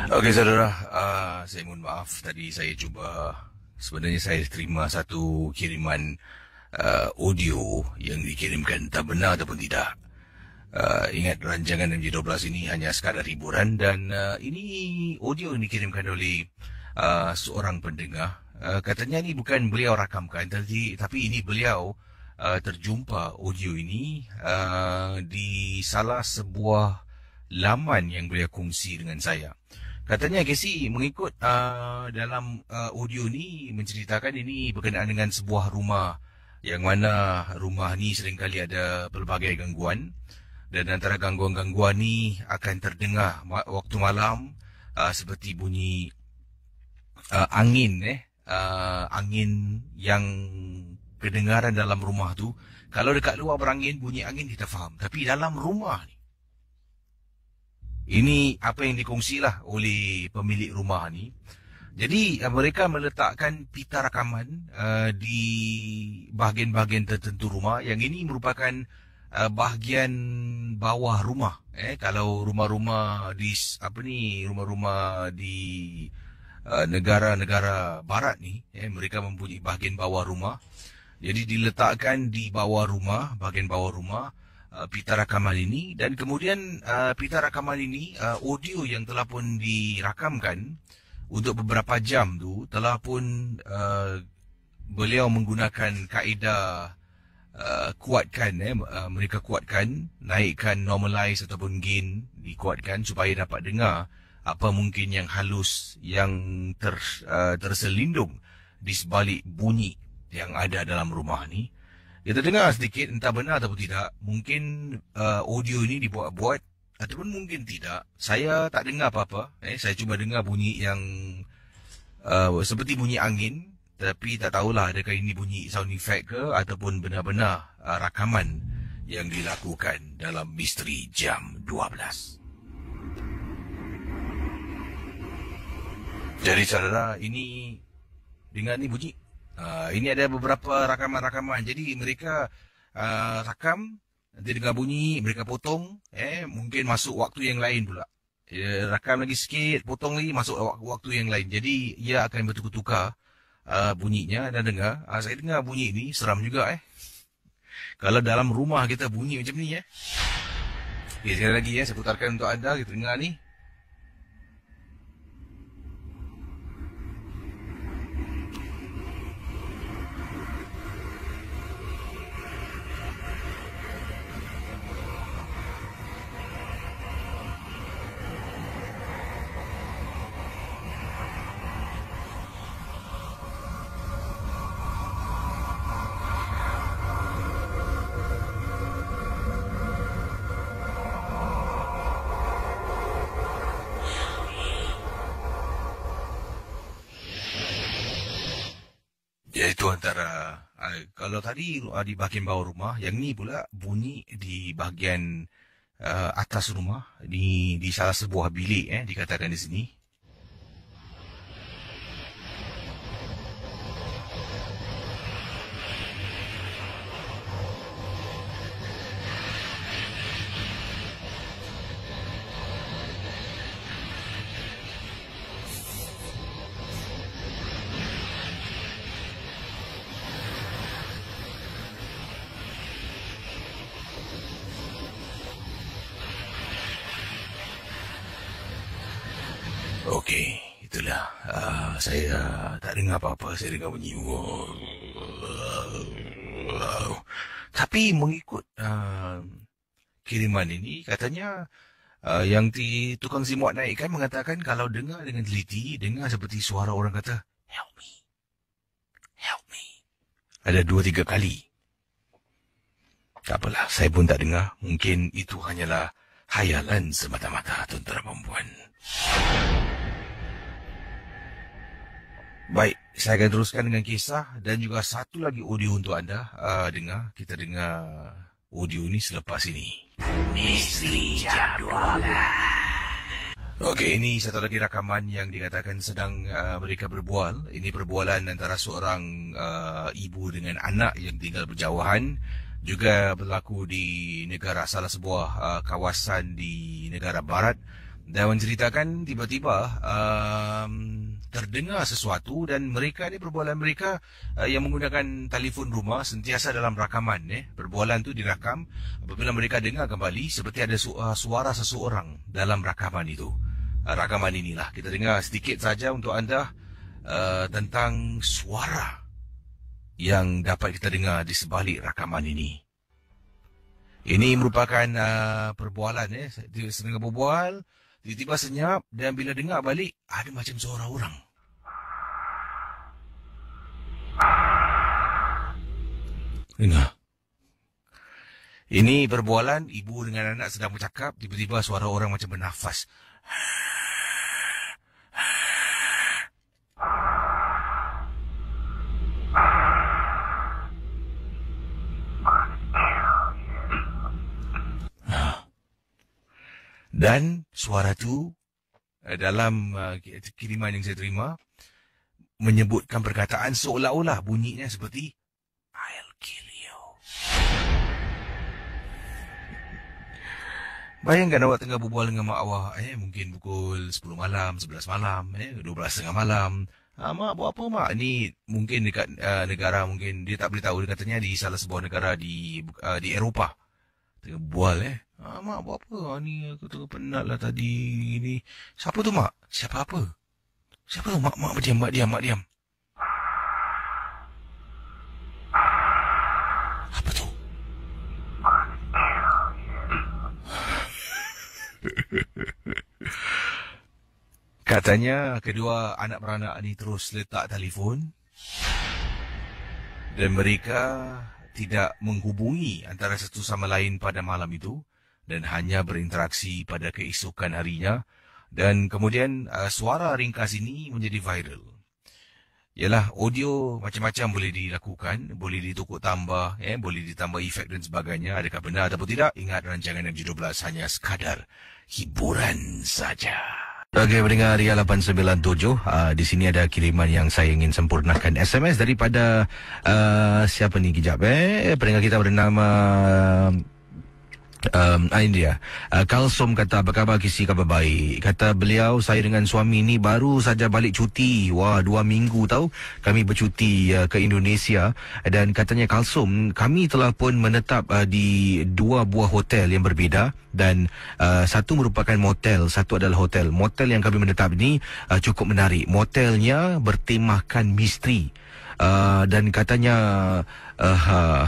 Okey saudara, uh, saya mohon maaf tadi saya cuba sebenarnya saya terima satu kiriman uh, audio yang dikirimkan tak benar ataupun tidak. Uh, ingat rancangan MJ12 ini hanya sekadar hiburan dan uh, ini audio yang dikirimkan oleh uh, seorang pendengar. Uh, katanya ini bukan beliau rakamkan tadi tapi ini beliau uh, terjumpa audio ini uh, di salah sebuah laman yang beliau kongsi dengan saya. Katanya Casey mengikut uh, dalam uh, audio ni menceritakan ini berkenaan dengan sebuah rumah yang mana rumah ni seringkali ada pelbagai gangguan dan antara gangguan-gangguan ni akan terdengar waktu malam uh, seperti bunyi uh, angin eh uh, angin yang kedengaran dalam rumah tu kalau dekat luar berangin bunyi angin kita faham tapi dalam rumah ni ini apa yang dikongsilah oleh pemilik rumah ni. Jadi eh, mereka meletakkan pita rakaman uh, di bahagian-bahagian tertentu rumah yang ini merupakan uh, bahagian bawah rumah eh kalau rumah-rumah di apa ni rumah-rumah di uh, negara-negara barat ni eh mereka mempunyai bahagian bawah rumah jadi diletakkan di bawah rumah bahagian bawah rumah Uh, pita rakaman ini dan kemudian uh, pita rakaman ini uh, audio yang telah pun dirakamkan untuk beberapa jam tu telah pun uh, beliau menggunakan kaedah uh, kuatkan eh uh, mereka kuatkan naikkan normalize ataupun gain dikuatkan supaya dapat dengar apa mungkin yang halus yang ter, uh, terselindung di sebalik bunyi yang ada dalam rumah ni dia terdengar sedikit entah benar atau tidak. Mungkin uh, audio ini dibuat-buat ataupun mungkin tidak. Saya tak dengar apa-apa. Eh, saya cuma dengar bunyi yang uh, seperti bunyi angin. Tapi tak tahulah adakah ini bunyi sound effect ke ataupun benar-benar uh, rakaman yang dilakukan dalam misteri jam 12. Jadi saudara, ini dengar ni bunyi Uh, ini ada beberapa rakaman-rakaman. Jadi mereka uh, rakam, nanti dengar bunyi, mereka potong. Eh, mungkin masuk waktu yang lain pula. Ya, rakam lagi sikit, potong lagi, masuk waktu yang lain. Jadi ia akan bertukar-tukar uh, bunyinya dan dengar. Uh, saya dengar bunyi ini, seram juga eh. Kalau dalam rumah kita bunyi macam ni eh. Okay, sekali lagi ya, saya putarkan untuk anda, kita dengar ni. sebelah tadi uh, di bahagian bawah rumah. Yang ni pula bunyi di bahagian uh, atas rumah. Di, di salah sebuah bilik eh, dikatakan di sini. acerca bunyi wow. Tapi mengikut uh, kiriman ini katanya uh, yang di tukang simuat naikkan mengatakan kalau dengar dengan teliti dengar seperti suara orang kata help me. Help me. Ada dua tiga kali. Tak apalah, saya pun tak dengar. Mungkin itu hanyalah khayalan semata-mata tuan-tuan dan puan. Baik, saya akan teruskan dengan kisah dan juga satu lagi audio untuk anda uh, dengar. Kita dengar audio ini selepas ini. Misteri Jadualan. Okey, ini satu lagi rakaman yang dikatakan sedang uh, mereka berbual. Ini perbualan antara seorang uh, ibu dengan anak yang tinggal berjauhan juga berlaku di negara salah sebuah uh, kawasan di negara barat dan menceritakan tiba-tiba um, terdengar sesuatu dan mereka ni perbualan mereka uh, yang menggunakan telefon rumah sentiasa dalam rakaman eh perbualan tu dirakam apabila mereka dengar kembali seperti ada su- uh, suara seseorang dalam rakaman itu uh, rakaman inilah kita dengar sedikit saja untuk anda uh, tentang suara yang dapat kita dengar di sebalik rakaman ini ini merupakan uh, perbualan eh sedang berbual Tiba-tiba senyap dan bila dengar balik, ada macam suara orang. Dengar. Ini perbualan ibu dengan anak sedang bercakap, tiba-tiba suara orang macam bernafas. Haa. dan suara tu eh, dalam uh, kiriman yang saya terima menyebutkan perkataan seolah-olah bunyinya seperti I'll kill you. Bayangkan awak tengah berbual dengan mak awak eh mungkin pukul 10 malam, 11 malam, eh 12.30 malam. Ah, mak buat apa mak? Ni mungkin dekat uh, negara mungkin dia tak boleh tahu dia katanya di salah sebuah negara di uh, di Eropah. Tengah bual eh. Ah, mak buat apa? Ah, ni aku tengah penat lah tadi. ini Siapa tu mak? Siapa apa? Siapa tu mak? Mak berdiam mak diam, mak diam. Apa tu? Katanya kedua anak beranak ni terus letak telefon dan mereka tidak menghubungi antara satu sama lain pada malam itu dan hanya berinteraksi pada keesokan harinya dan kemudian uh, suara ringkas ini menjadi viral. Ialah audio macam-macam boleh dilakukan, boleh ditukuk tambah, eh, boleh ditambah efek dan sebagainya. Adakah benar atau tidak? Ingat rancangan MG12 hanya sekadar hiburan saja. Okey, pendengar Ria 897, uh, di sini ada kiriman yang saya ingin sempurnakan SMS daripada uh, siapa ni kejap eh? Pendengar kita bernama uh, Um, ah, ini dia. Uh, Kalsom kata, apa khabar Kisi, khabar baik. Kata beliau, saya dengan suami ni baru saja balik cuti. Wah, dua minggu tau kami bercuti uh, ke Indonesia. Dan katanya Kalsom, kami telah pun menetap uh, di dua buah hotel yang berbeza Dan uh, satu merupakan motel, satu adalah hotel. Motel yang kami menetap ni uh, cukup menarik. Motelnya bertemakan misteri. Uh, dan katanya... Uh, uh,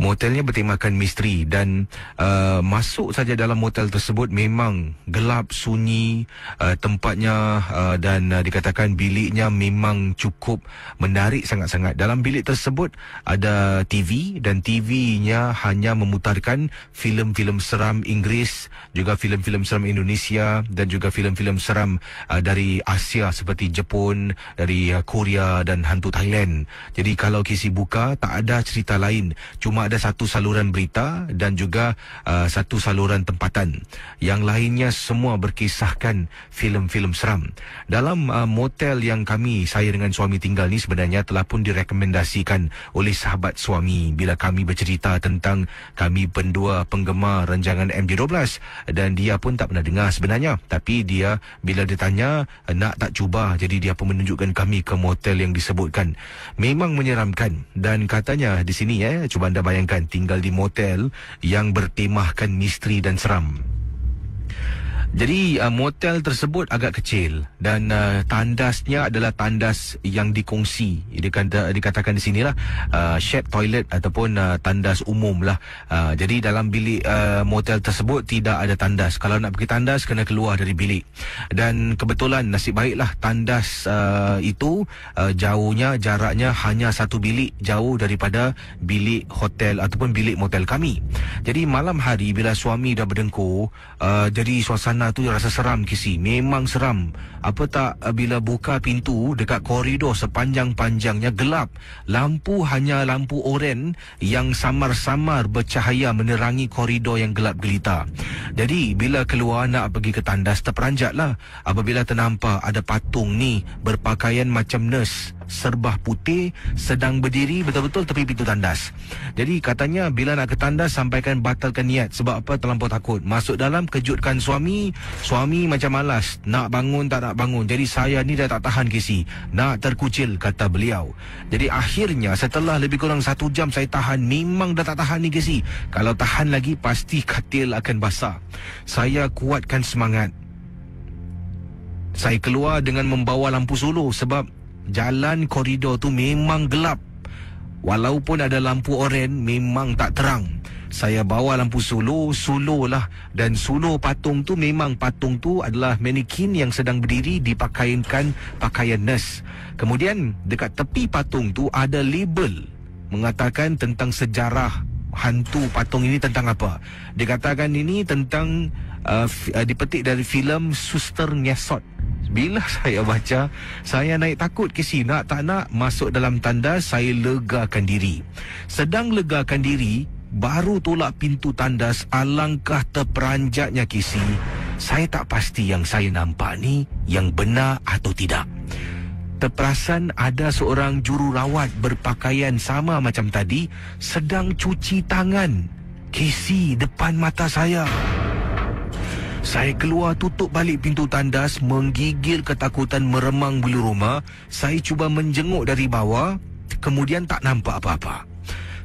motelnya bertemakan misteri dan uh, masuk saja dalam motel tersebut memang gelap sunyi uh, tempatnya uh, dan uh, dikatakan biliknya memang cukup menarik sangat-sangat dalam bilik tersebut ada TV dan TV-nya hanya memutarkan filem-filem seram Inggeris juga filem-filem seram Indonesia dan juga filem-filem seram uh, dari Asia seperti Jepun dari uh, Korea dan hantu Thailand jadi kalau kisi buka tak ada cerita lain cuma ada satu saluran berita dan juga uh, satu saluran tempatan. Yang lainnya semua berkisahkan filem-filem seram. Dalam uh, motel yang kami saya dengan suami tinggal ni sebenarnya telah pun direkomendasikan oleh sahabat suami bila kami bercerita tentang kami berdua penggemar rancangan MJ12 dan dia pun tak pernah dengar sebenarnya tapi dia bila ditanya eh, nak tak cuba jadi dia pun menunjukkan kami ke motel yang disebutkan. Memang menyeramkan dan katanya di sini eh cuba anda bayar bayangkan tinggal di motel yang bertemahkan misteri dan seram. Jadi uh, motel tersebut agak kecil dan uh, tandasnya adalah tandas yang dikongsi. Dikata, uh, dikatakan di sinilah uh, shared toilet ataupun uh, tandas umum lah. Uh, jadi dalam bilik uh, motel tersebut tidak ada tandas. Kalau nak pergi tandas kena keluar dari bilik. Dan kebetulan nasib baiklah tandas uh, itu uh, jauhnya jaraknya hanya satu bilik jauh daripada bilik hotel ataupun bilik motel kami. Jadi malam hari bila suami dah berdengkur, uh, jadi suasana sana tu rasa seram kisi memang seram apa tak eh, bila buka pintu dekat koridor sepanjang-panjangnya gelap lampu hanya lampu oren yang samar-samar bercahaya menerangi koridor yang gelap gelita jadi bila keluar nak pergi ke tandas terperanjatlah apabila ternampak ada patung ni berpakaian macam nurse serbah putih sedang berdiri betul-betul tepi pintu tandas. Jadi katanya bila nak ke tandas sampaikan batalkan niat sebab apa terlampau takut. Masuk dalam kejutkan suami, suami macam malas nak bangun tak nak bangun. Jadi saya ni dah tak tahan kisi. Nak terkucil kata beliau. Jadi akhirnya setelah lebih kurang satu jam saya tahan memang dah tak tahan ni kisi. Kalau tahan lagi pasti katil akan basah. Saya kuatkan semangat saya keluar dengan membawa lampu solo sebab jalan koridor tu memang gelap. Walaupun ada lampu oren, memang tak terang. Saya bawa lampu solo, solo lah. Dan solo patung tu memang patung tu adalah manikin yang sedang berdiri dipakainkan pakaian nurse. Kemudian dekat tepi patung tu ada label mengatakan tentang sejarah hantu patung ini tentang apa. Dikatakan ini tentang uh, uh, dipetik dari filem Suster Nyesot. Bila saya baca, saya naik takut ke sini nak tak nak masuk dalam tanda saya legakan diri. Sedang legakan diri, baru tolak pintu tandas alangkah terperanjatnya kisi saya tak pasti yang saya nampak ni yang benar atau tidak terperasan ada seorang jururawat berpakaian sama macam tadi sedang cuci tangan kisi depan mata saya saya keluar tutup balik pintu tandas menggigil ketakutan meremang bulu rumah. Saya cuba menjenguk dari bawah kemudian tak nampak apa-apa.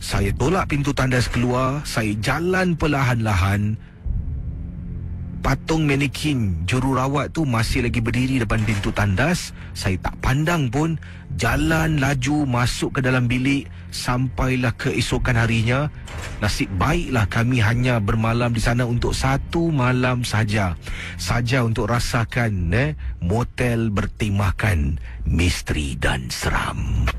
Saya tolak pintu tandas keluar, saya jalan perlahan-lahan. Patung manekin jururawat tu masih lagi berdiri depan pintu tandas. Saya tak pandang pun, jalan laju masuk ke dalam bilik. Sampailah keesokan harinya Nasib baiklah kami hanya bermalam di sana untuk satu malam saja Saja untuk rasakan eh, motel bertimahkan misteri dan seram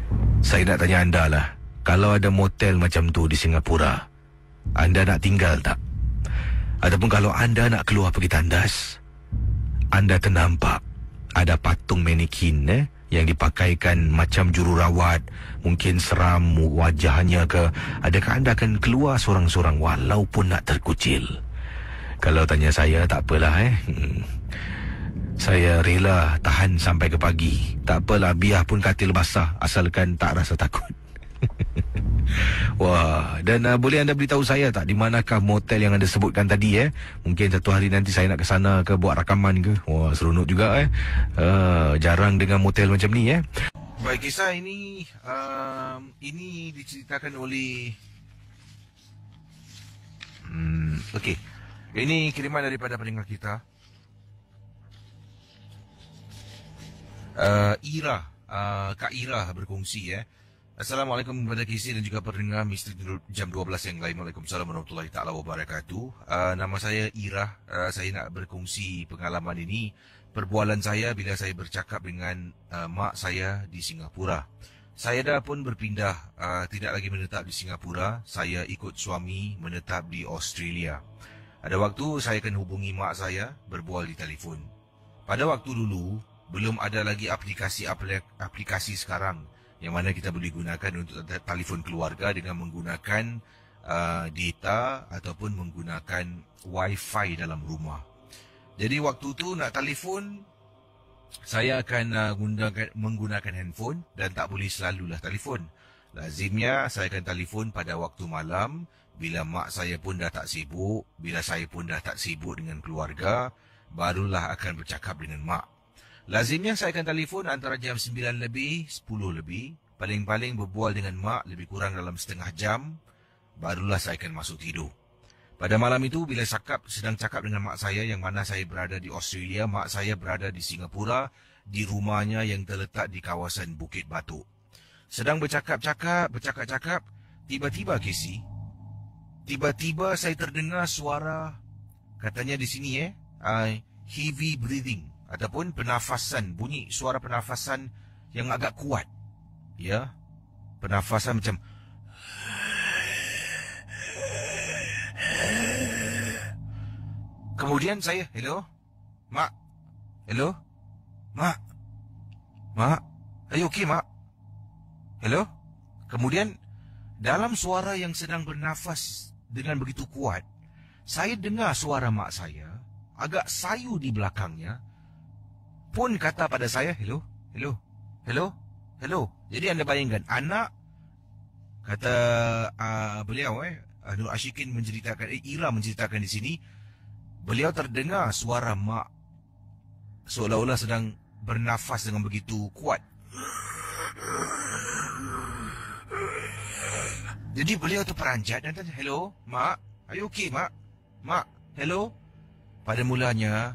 Saya nak tanya anda lah Kalau ada motel macam tu di Singapura Anda nak tinggal tak? Ataupun kalau anda nak keluar pergi tandas Anda ternampak ada patung manikin eh, yang dipakaikan macam jururawat mungkin seram wajahnya ke adakah anda akan keluar seorang-seorang walaupun nak terkucil kalau tanya saya tak apalah eh hmm. saya rela tahan sampai ke pagi tak apalah biar pun katil basah asalkan tak rasa takut Wah, dan uh, boleh anda beritahu saya tak di manakah motel yang anda sebutkan tadi eh? Mungkin satu hari nanti saya nak ke sana ke buat rakaman ke. Wah, seronok juga eh. Uh, jarang dengan motel macam ni eh. Baik kisah ini um, ini diceritakan oleh Hmm, okey. Ini kiriman daripada pendengar kita. Uh, Ira, uh, Kak Ira berkongsi eh. Ya. Assalamualaikum kepada kisi dan juga pendengar Misteri Jam 12 yang lain. Waalaikumsalam warahmatullahi taala wabarakatuh. Uh, nama saya Ira. Uh, saya nak berkongsi pengalaman ini perbualan saya bila saya bercakap dengan uh, mak saya di Singapura. Saya dah pun berpindah uh, tidak lagi menetap di Singapura. Saya ikut suami menetap di Australia. Ada waktu saya akan hubungi mak saya berbual di telefon. Pada waktu dulu belum ada lagi aplikasi-aplikasi sekarang yang mana kita boleh gunakan untuk telefon keluarga dengan menggunakan uh, data ataupun menggunakan wifi dalam rumah. Jadi waktu tu nak telefon saya akan uh, gunakan, menggunakan handphone dan tak boleh selalulah telefon. Lazimnya saya akan telefon pada waktu malam bila mak saya pun dah tak sibuk, bila saya pun dah tak sibuk dengan keluarga, barulah akan bercakap dengan mak. Lazimnya saya akan telefon antara jam 9 lebih, 10 lebih. Paling-paling berbual dengan mak lebih kurang dalam setengah jam. Barulah saya akan masuk tidur. Pada malam itu, bila cakap, sedang cakap dengan mak saya yang mana saya berada di Australia, mak saya berada di Singapura, di rumahnya yang terletak di kawasan Bukit Batu Sedang bercakap-cakap, bercakap-cakap, tiba-tiba Casey, tiba-tiba saya terdengar suara, katanya di sini eh, heavy breathing ataupun pernafasan bunyi suara pernafasan yang agak kuat ya pernafasan macam kemudian saya hello mak hello mak mak ayo okey mak hello kemudian dalam suara yang sedang bernafas dengan begitu kuat saya dengar suara mak saya agak sayu di belakangnya pun kata pada saya, hello, hello, hello, hello. Jadi anda bayangkan, anak kata uh, beliau, eh, ah, Nur Ashikin menceritakan, eh, Ira menceritakan di sini, beliau terdengar suara mak seolah-olah sedang bernafas dengan begitu kuat. Jadi beliau terperanjat dan tanya, hello, mak, are you okay, mak? Mak, hello? Pada mulanya,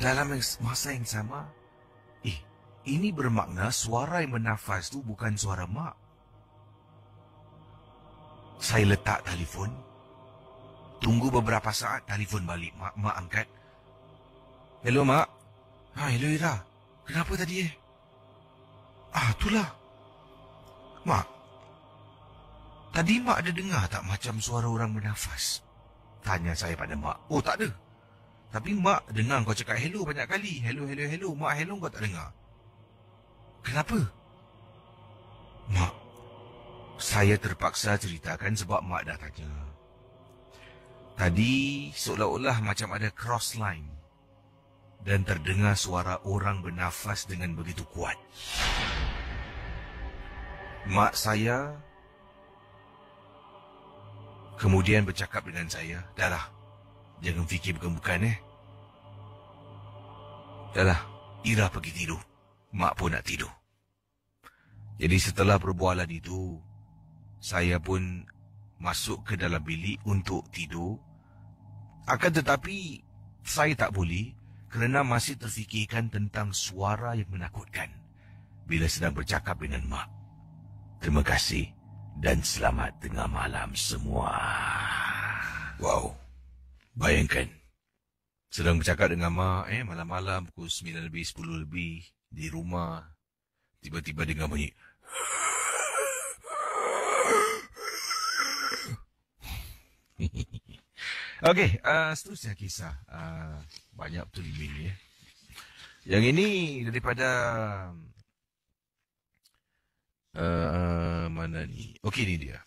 dalam masa yang sama, eh, ini bermakna suara yang menafas tu bukan suara mak. Saya letak telefon. Tunggu beberapa saat telefon balik. Mak, mak angkat. Hello, mak. Ha, hello, Ira. Kenapa tadi eh? Ah, itulah. Mak. Tadi mak ada dengar tak macam suara orang menafas? Tanya saya pada mak. Oh, tak ada. Tapi mak dengar kau cakap hello banyak kali. Hello, hello, hello. Mak hello kau tak dengar. Kenapa? Mak, saya terpaksa ceritakan sebab mak dah tanya. Tadi seolah-olah macam ada cross line dan terdengar suara orang bernafas dengan begitu kuat. Mak saya kemudian bercakap dengan saya, "Dahlah, Jangan fikir bukan-bukan eh. Dahlah, Ira pergi tidur. Mak pun nak tidur. Jadi setelah perbualan itu, saya pun masuk ke dalam bilik untuk tidur. Akan tetapi, saya tak boleh kerana masih terfikirkan tentang suara yang menakutkan bila sedang bercakap dengan mak. Terima kasih dan selamat tengah malam semua. Wow. Bayangkan. Sedang bercakap dengan mak eh malam-malam pukul 9 lebih 10 lebih di rumah tiba-tiba dengar bunyi Okey, uh, seterusnya kisah uh, banyak betul email eh. ya. Yang ini daripada uh, mana ni? Okey ni dia.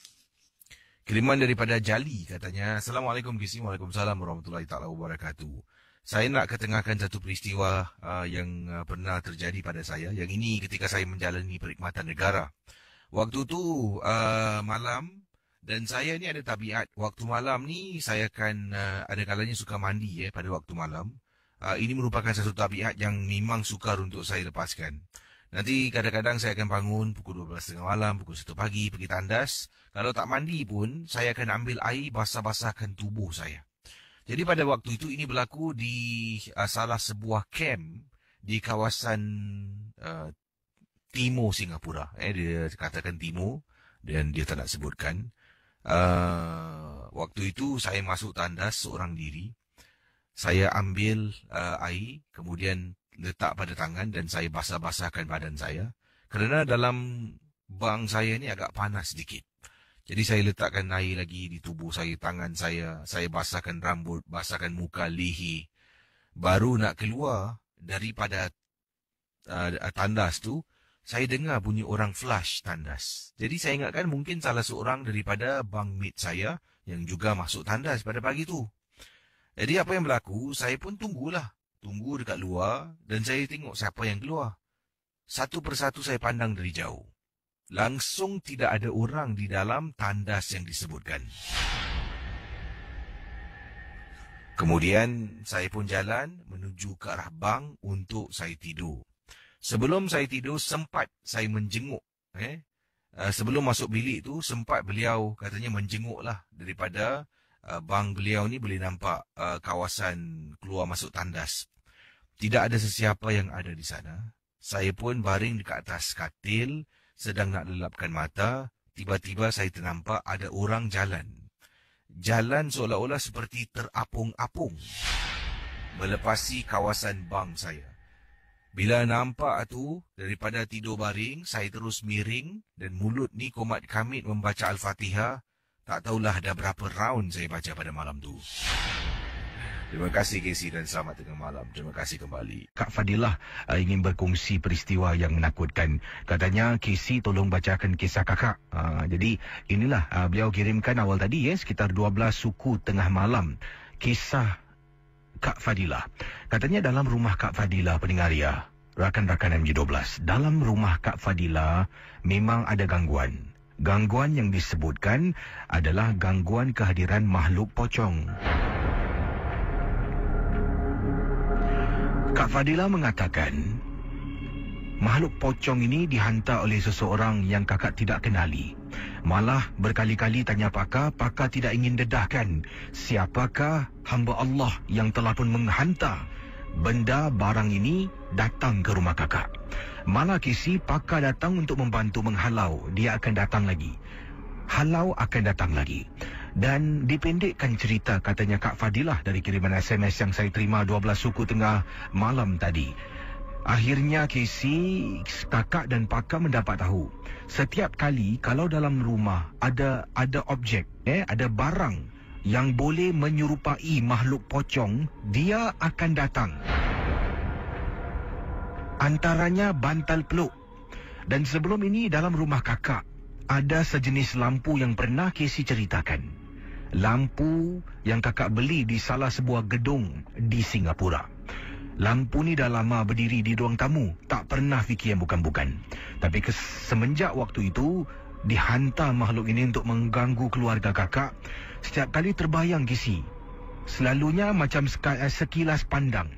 Kiriman daripada Jali katanya Assalamualaikum kisim, Waalaikumsalam Warahmatullahi Ta'ala Wabarakatuh Saya nak ketengahkan satu peristiwa uh, Yang uh, pernah terjadi pada saya Yang ini ketika saya menjalani perkhidmatan negara Waktu tu uh, malam Dan saya ni ada tabiat Waktu malam ni saya akan uh, Ada kalanya suka mandi ya eh, pada waktu malam uh, Ini merupakan satu tabiat yang memang sukar untuk saya lepaskan Nanti kadang-kadang saya akan bangun pukul 12.30 malam, pukul 1 pagi, pergi tandas. Kalau tak mandi pun, saya akan ambil air basah-basahkan tubuh saya. Jadi pada waktu itu, ini berlaku di uh, salah sebuah camp di kawasan uh, Timur Singapura. Eh, dia katakan Timur dan dia tak nak sebutkan. Uh, waktu itu, saya masuk tandas seorang diri. Saya ambil uh, air, kemudian letak pada tangan dan saya basah-basahkan badan saya kerana ya. dalam bang saya ni agak panas sedikit. Jadi saya letakkan air lagi di tubuh saya, tangan saya, saya basahkan rambut, basahkan muka, lihi. Baru nak keluar daripada uh, tandas tu, saya dengar bunyi orang flush tandas. Jadi saya ingatkan mungkin salah seorang daripada bang mate saya yang juga masuk tandas pada pagi tu. Jadi apa yang berlaku, saya pun tunggulah tunggu dekat luar dan saya tengok siapa yang keluar. Satu persatu saya pandang dari jauh. Langsung tidak ada orang di dalam tandas yang disebutkan. Kemudian saya pun jalan menuju ke arah bang untuk saya tidur. Sebelum saya tidur sempat saya menjenguk. Eh? eh sebelum masuk bilik tu sempat beliau katanya menjenguk lah daripada eh, bang beliau ni boleh nampak eh, kawasan keluar masuk tandas. Tidak ada sesiapa yang ada di sana. Saya pun baring dekat atas katil, sedang nak lelapkan mata, tiba-tiba saya ternampak ada orang jalan. Jalan seolah-olah seperti terapung-apung. Melepasi kawasan bang saya. Bila nampak tu, daripada tidur baring, saya terus miring dan mulut ni komat kamit membaca Al-Fatihah. Tak tahulah ada berapa round saya baca pada malam tu. Terima kasih KC dan selamat tengah malam. Terima kasih kembali. Kak Fadilah uh, ingin berkongsi peristiwa yang menakutkan. Katanya KC tolong bacakan kisah kakak. Uh, jadi inilah uh, beliau kirimkan awal tadi ya sekitar 12 suku tengah malam. Kisah Kak Fadilah. Katanya dalam rumah Kak Fadilah pendengaria ya, rakan-rakan MJ12. Dalam rumah Kak Fadilah memang ada gangguan. Gangguan yang disebutkan adalah gangguan kehadiran makhluk pocong. Kak Fadila mengatakan, makhluk pocong ini dihantar oleh seseorang yang kakak tidak kenali. Malah berkali-kali tanya pakar, pakar tidak ingin dedahkan siapakah hamba Allah yang telah pun menghantar benda barang ini datang ke rumah kakak. Malah kisi pakar datang untuk membantu menghalau, dia akan datang lagi. Halau akan datang lagi dan dipendekkan cerita katanya Kak Fadilah dari kiriman SMS yang saya terima 12 suku tengah malam tadi. Akhirnya KC, kakak dan pakar mendapat tahu. Setiap kali kalau dalam rumah ada ada objek, eh, ada barang yang boleh menyerupai makhluk pocong, dia akan datang. Antaranya bantal peluk. Dan sebelum ini dalam rumah kakak, ada sejenis lampu yang pernah Casey ceritakan lampu yang kakak beli di salah sebuah gedung di Singapura. Lampu ni dah lama berdiri di ruang tamu, tak pernah fikir yang bukan-bukan. Tapi kes, semenjak waktu itu, dihantar makhluk ini untuk mengganggu keluarga kakak, setiap kali terbayang kisi, Selalunya macam eh, sekilas pandang,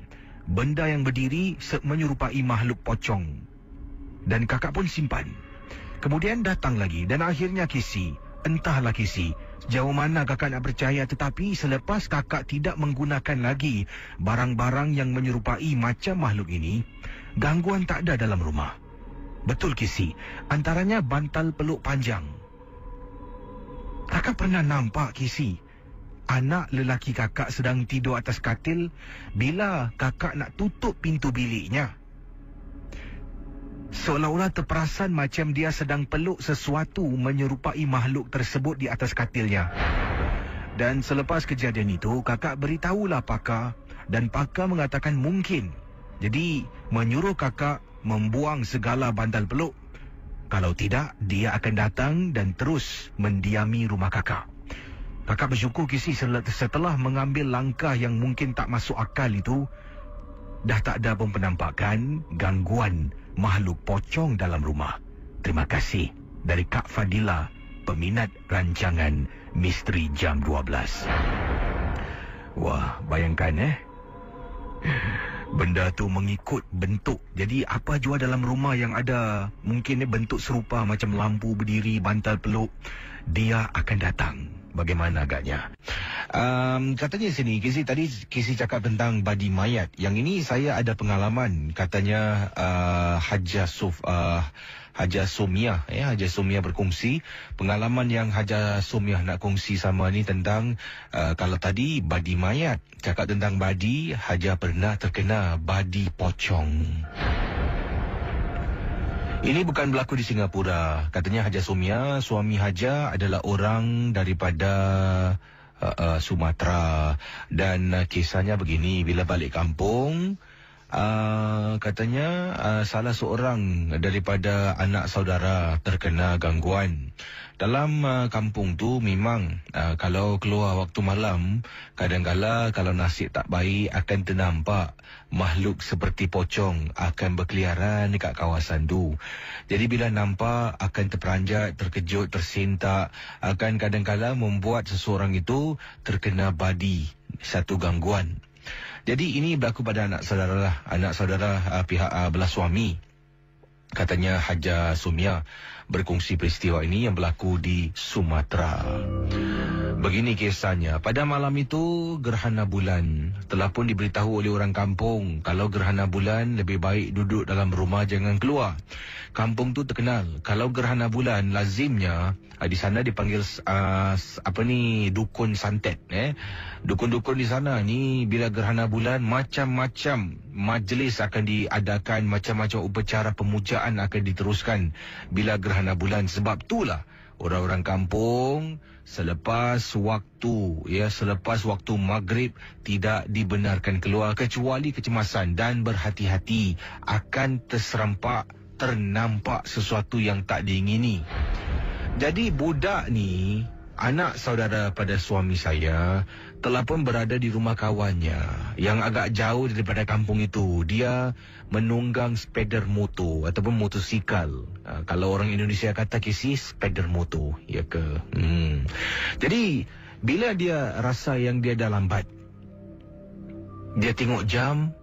benda yang berdiri menyerupai makhluk pocong. Dan kakak pun simpan. Kemudian datang lagi dan akhirnya kisi, entahlah kisi, Jauh mana kakak nak percaya tetapi selepas kakak tidak menggunakan lagi barang-barang yang menyerupai macam makhluk ini, gangguan tak ada dalam rumah. Betul Kisi, antaranya bantal peluk panjang. Kakak pernah nampak Kisi, anak lelaki kakak sedang tidur atas katil bila kakak nak tutup pintu biliknya seolah-olah terperasan macam dia sedang peluk sesuatu menyerupai makhluk tersebut di atas katilnya. Dan selepas kejadian itu, kakak beritahulah pakar dan pakar mengatakan mungkin. Jadi, menyuruh kakak membuang segala bantal peluk. Kalau tidak, dia akan datang dan terus mendiami rumah kakak. Kakak bersyukur kisi setelah mengambil langkah yang mungkin tak masuk akal itu, dah tak ada pun penampakan gangguan makhluk pocong dalam rumah. Terima kasih dari Kak Fadila, peminat rancangan Misteri Jam 12. Wah, bayangkan eh benda tu mengikut bentuk. Jadi apa jua dalam rumah yang ada mungkin bentuk serupa macam lampu berdiri, bantal peluk, dia akan datang. Bagaimana agaknya? Um, katanya sini, Kisi tadi Kisi cakap tentang badi mayat. Yang ini saya ada pengalaman katanya uh, Hajah Sof... Uh, Haja Sumia, Ya, eh, Haja Sumia berkongsi pengalaman yang Haja Sumia nak kongsi sama ni tentang uh, kalau tadi badi mayat. Cakap tentang badi, Haja pernah terkena badi pocong. Ini bukan berlaku di Singapura. Katanya Haja Sumia, suami Haja adalah orang daripada uh, uh, Sumatera. Dan uh, kisahnya begini, bila balik kampung, Ah, katanya uh, salah seorang daripada anak saudara terkena gangguan. Dalam uh, kampung tu memang uh, kalau keluar waktu malam, kadang-kala kalau nasib tak baik akan ternampak makhluk seperti pocong akan berkeliaran dekat kawasan tu. Jadi bila nampak akan terperanjat, terkejut, tersintak, akan kadang-kala membuat seseorang itu terkena badi satu gangguan. Jadi ini berlaku pada anak saudara lah, anak saudara uh, pihak uh, belah suami. Katanya Haja Sumia berkongsi peristiwa ini yang berlaku di Sumatera. Begini kisahnya, pada malam itu gerhana bulan telah pun diberitahu oleh orang kampung kalau gerhana bulan lebih baik duduk dalam rumah jangan keluar. Kampung tu terkenal kalau gerhana bulan lazimnya uh, di sana dipanggil uh, apa ni dukun santet eh dukun-dukun di sana ni bila gerhana bulan macam-macam majlis akan diadakan macam-macam upacara pemujaan akan diteruskan bila gerhana bulan sebab itulah orang-orang kampung selepas waktu ya selepas waktu maghrib tidak dibenarkan keluar kecuali kecemasan dan berhati-hati akan terserempak ternampak sesuatu yang tak diingini jadi budak ni anak saudara pada suami saya telah pun berada di rumah kawannya yang agak jauh daripada kampung itu. Dia menunggang speeder motor ataupun motosikal. Uh, kalau orang Indonesia kata kisi speeder motor, ya ke? Hmm. Jadi bila dia rasa yang dia dah lambat, dia tengok jam,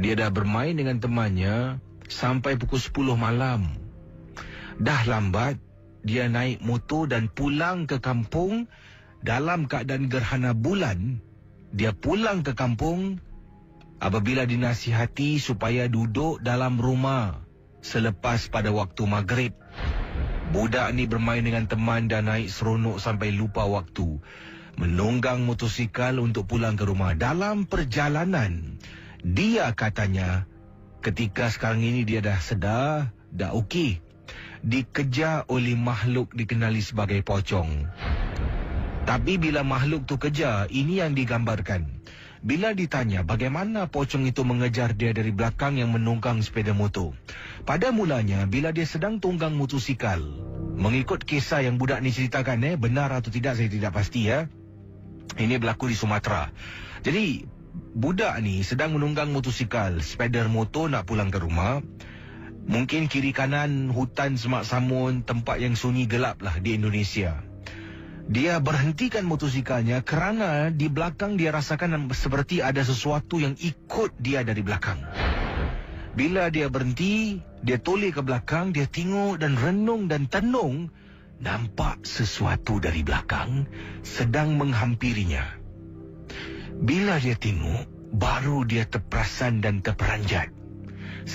dia dah bermain dengan temannya sampai pukul 10 malam. Dah lambat, dia naik motor dan pulang ke kampung dalam keadaan gerhana bulan, dia pulang ke kampung apabila dinasihati supaya duduk dalam rumah selepas pada waktu maghrib. Budak ni bermain dengan teman dan naik seronok sampai lupa waktu. Menunggang motosikal untuk pulang ke rumah. Dalam perjalanan, dia katanya ketika sekarang ini dia dah sedar, dah okey dikejar oleh makhluk dikenali sebagai pocong. Tapi bila makhluk tu kejar, ini yang digambarkan. Bila ditanya bagaimana pocong itu mengejar dia dari belakang yang menunggang sepeda motor. Pada mulanya, bila dia sedang tunggang motosikal. Mengikut kisah yang budak ni ceritakan, eh, benar atau tidak saya tidak pasti ya. Ini berlaku di Sumatera. Jadi, budak ni sedang menunggang motosikal, sepeda motor nak pulang ke rumah mungkin kiri kanan hutan semak samun tempat yang sunyi gelap lah di Indonesia. Dia berhentikan motosikalnya kerana di belakang dia rasakan seperti ada sesuatu yang ikut dia dari belakang. Bila dia berhenti, dia toleh ke belakang, dia tengok dan renung dan tenung nampak sesuatu dari belakang sedang menghampirinya. Bila dia tengok, baru dia terperasan dan terperanjat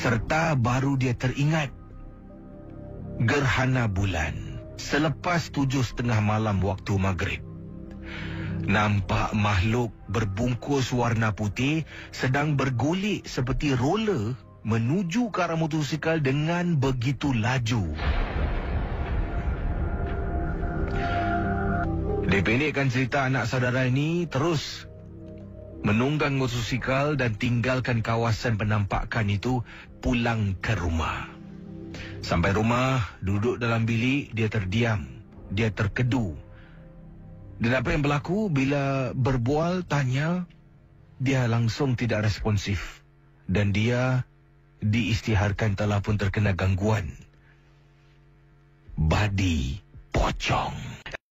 serta baru dia teringat gerhana bulan selepas tujuh setengah malam waktu maghrib. Nampak makhluk berbungkus warna putih sedang bergolek seperti roller menuju ke arah motosikal dengan begitu laju. Dipendekkan cerita anak saudara ini terus menunggang motosikal dan tinggalkan kawasan penampakan itu pulang ke rumah. Sampai rumah, duduk dalam bilik, dia terdiam. Dia terkedu. Dan apa yang berlaku bila berbual, tanya, dia langsung tidak responsif. Dan dia diistiharkan telah pun terkena gangguan. Badi pocong.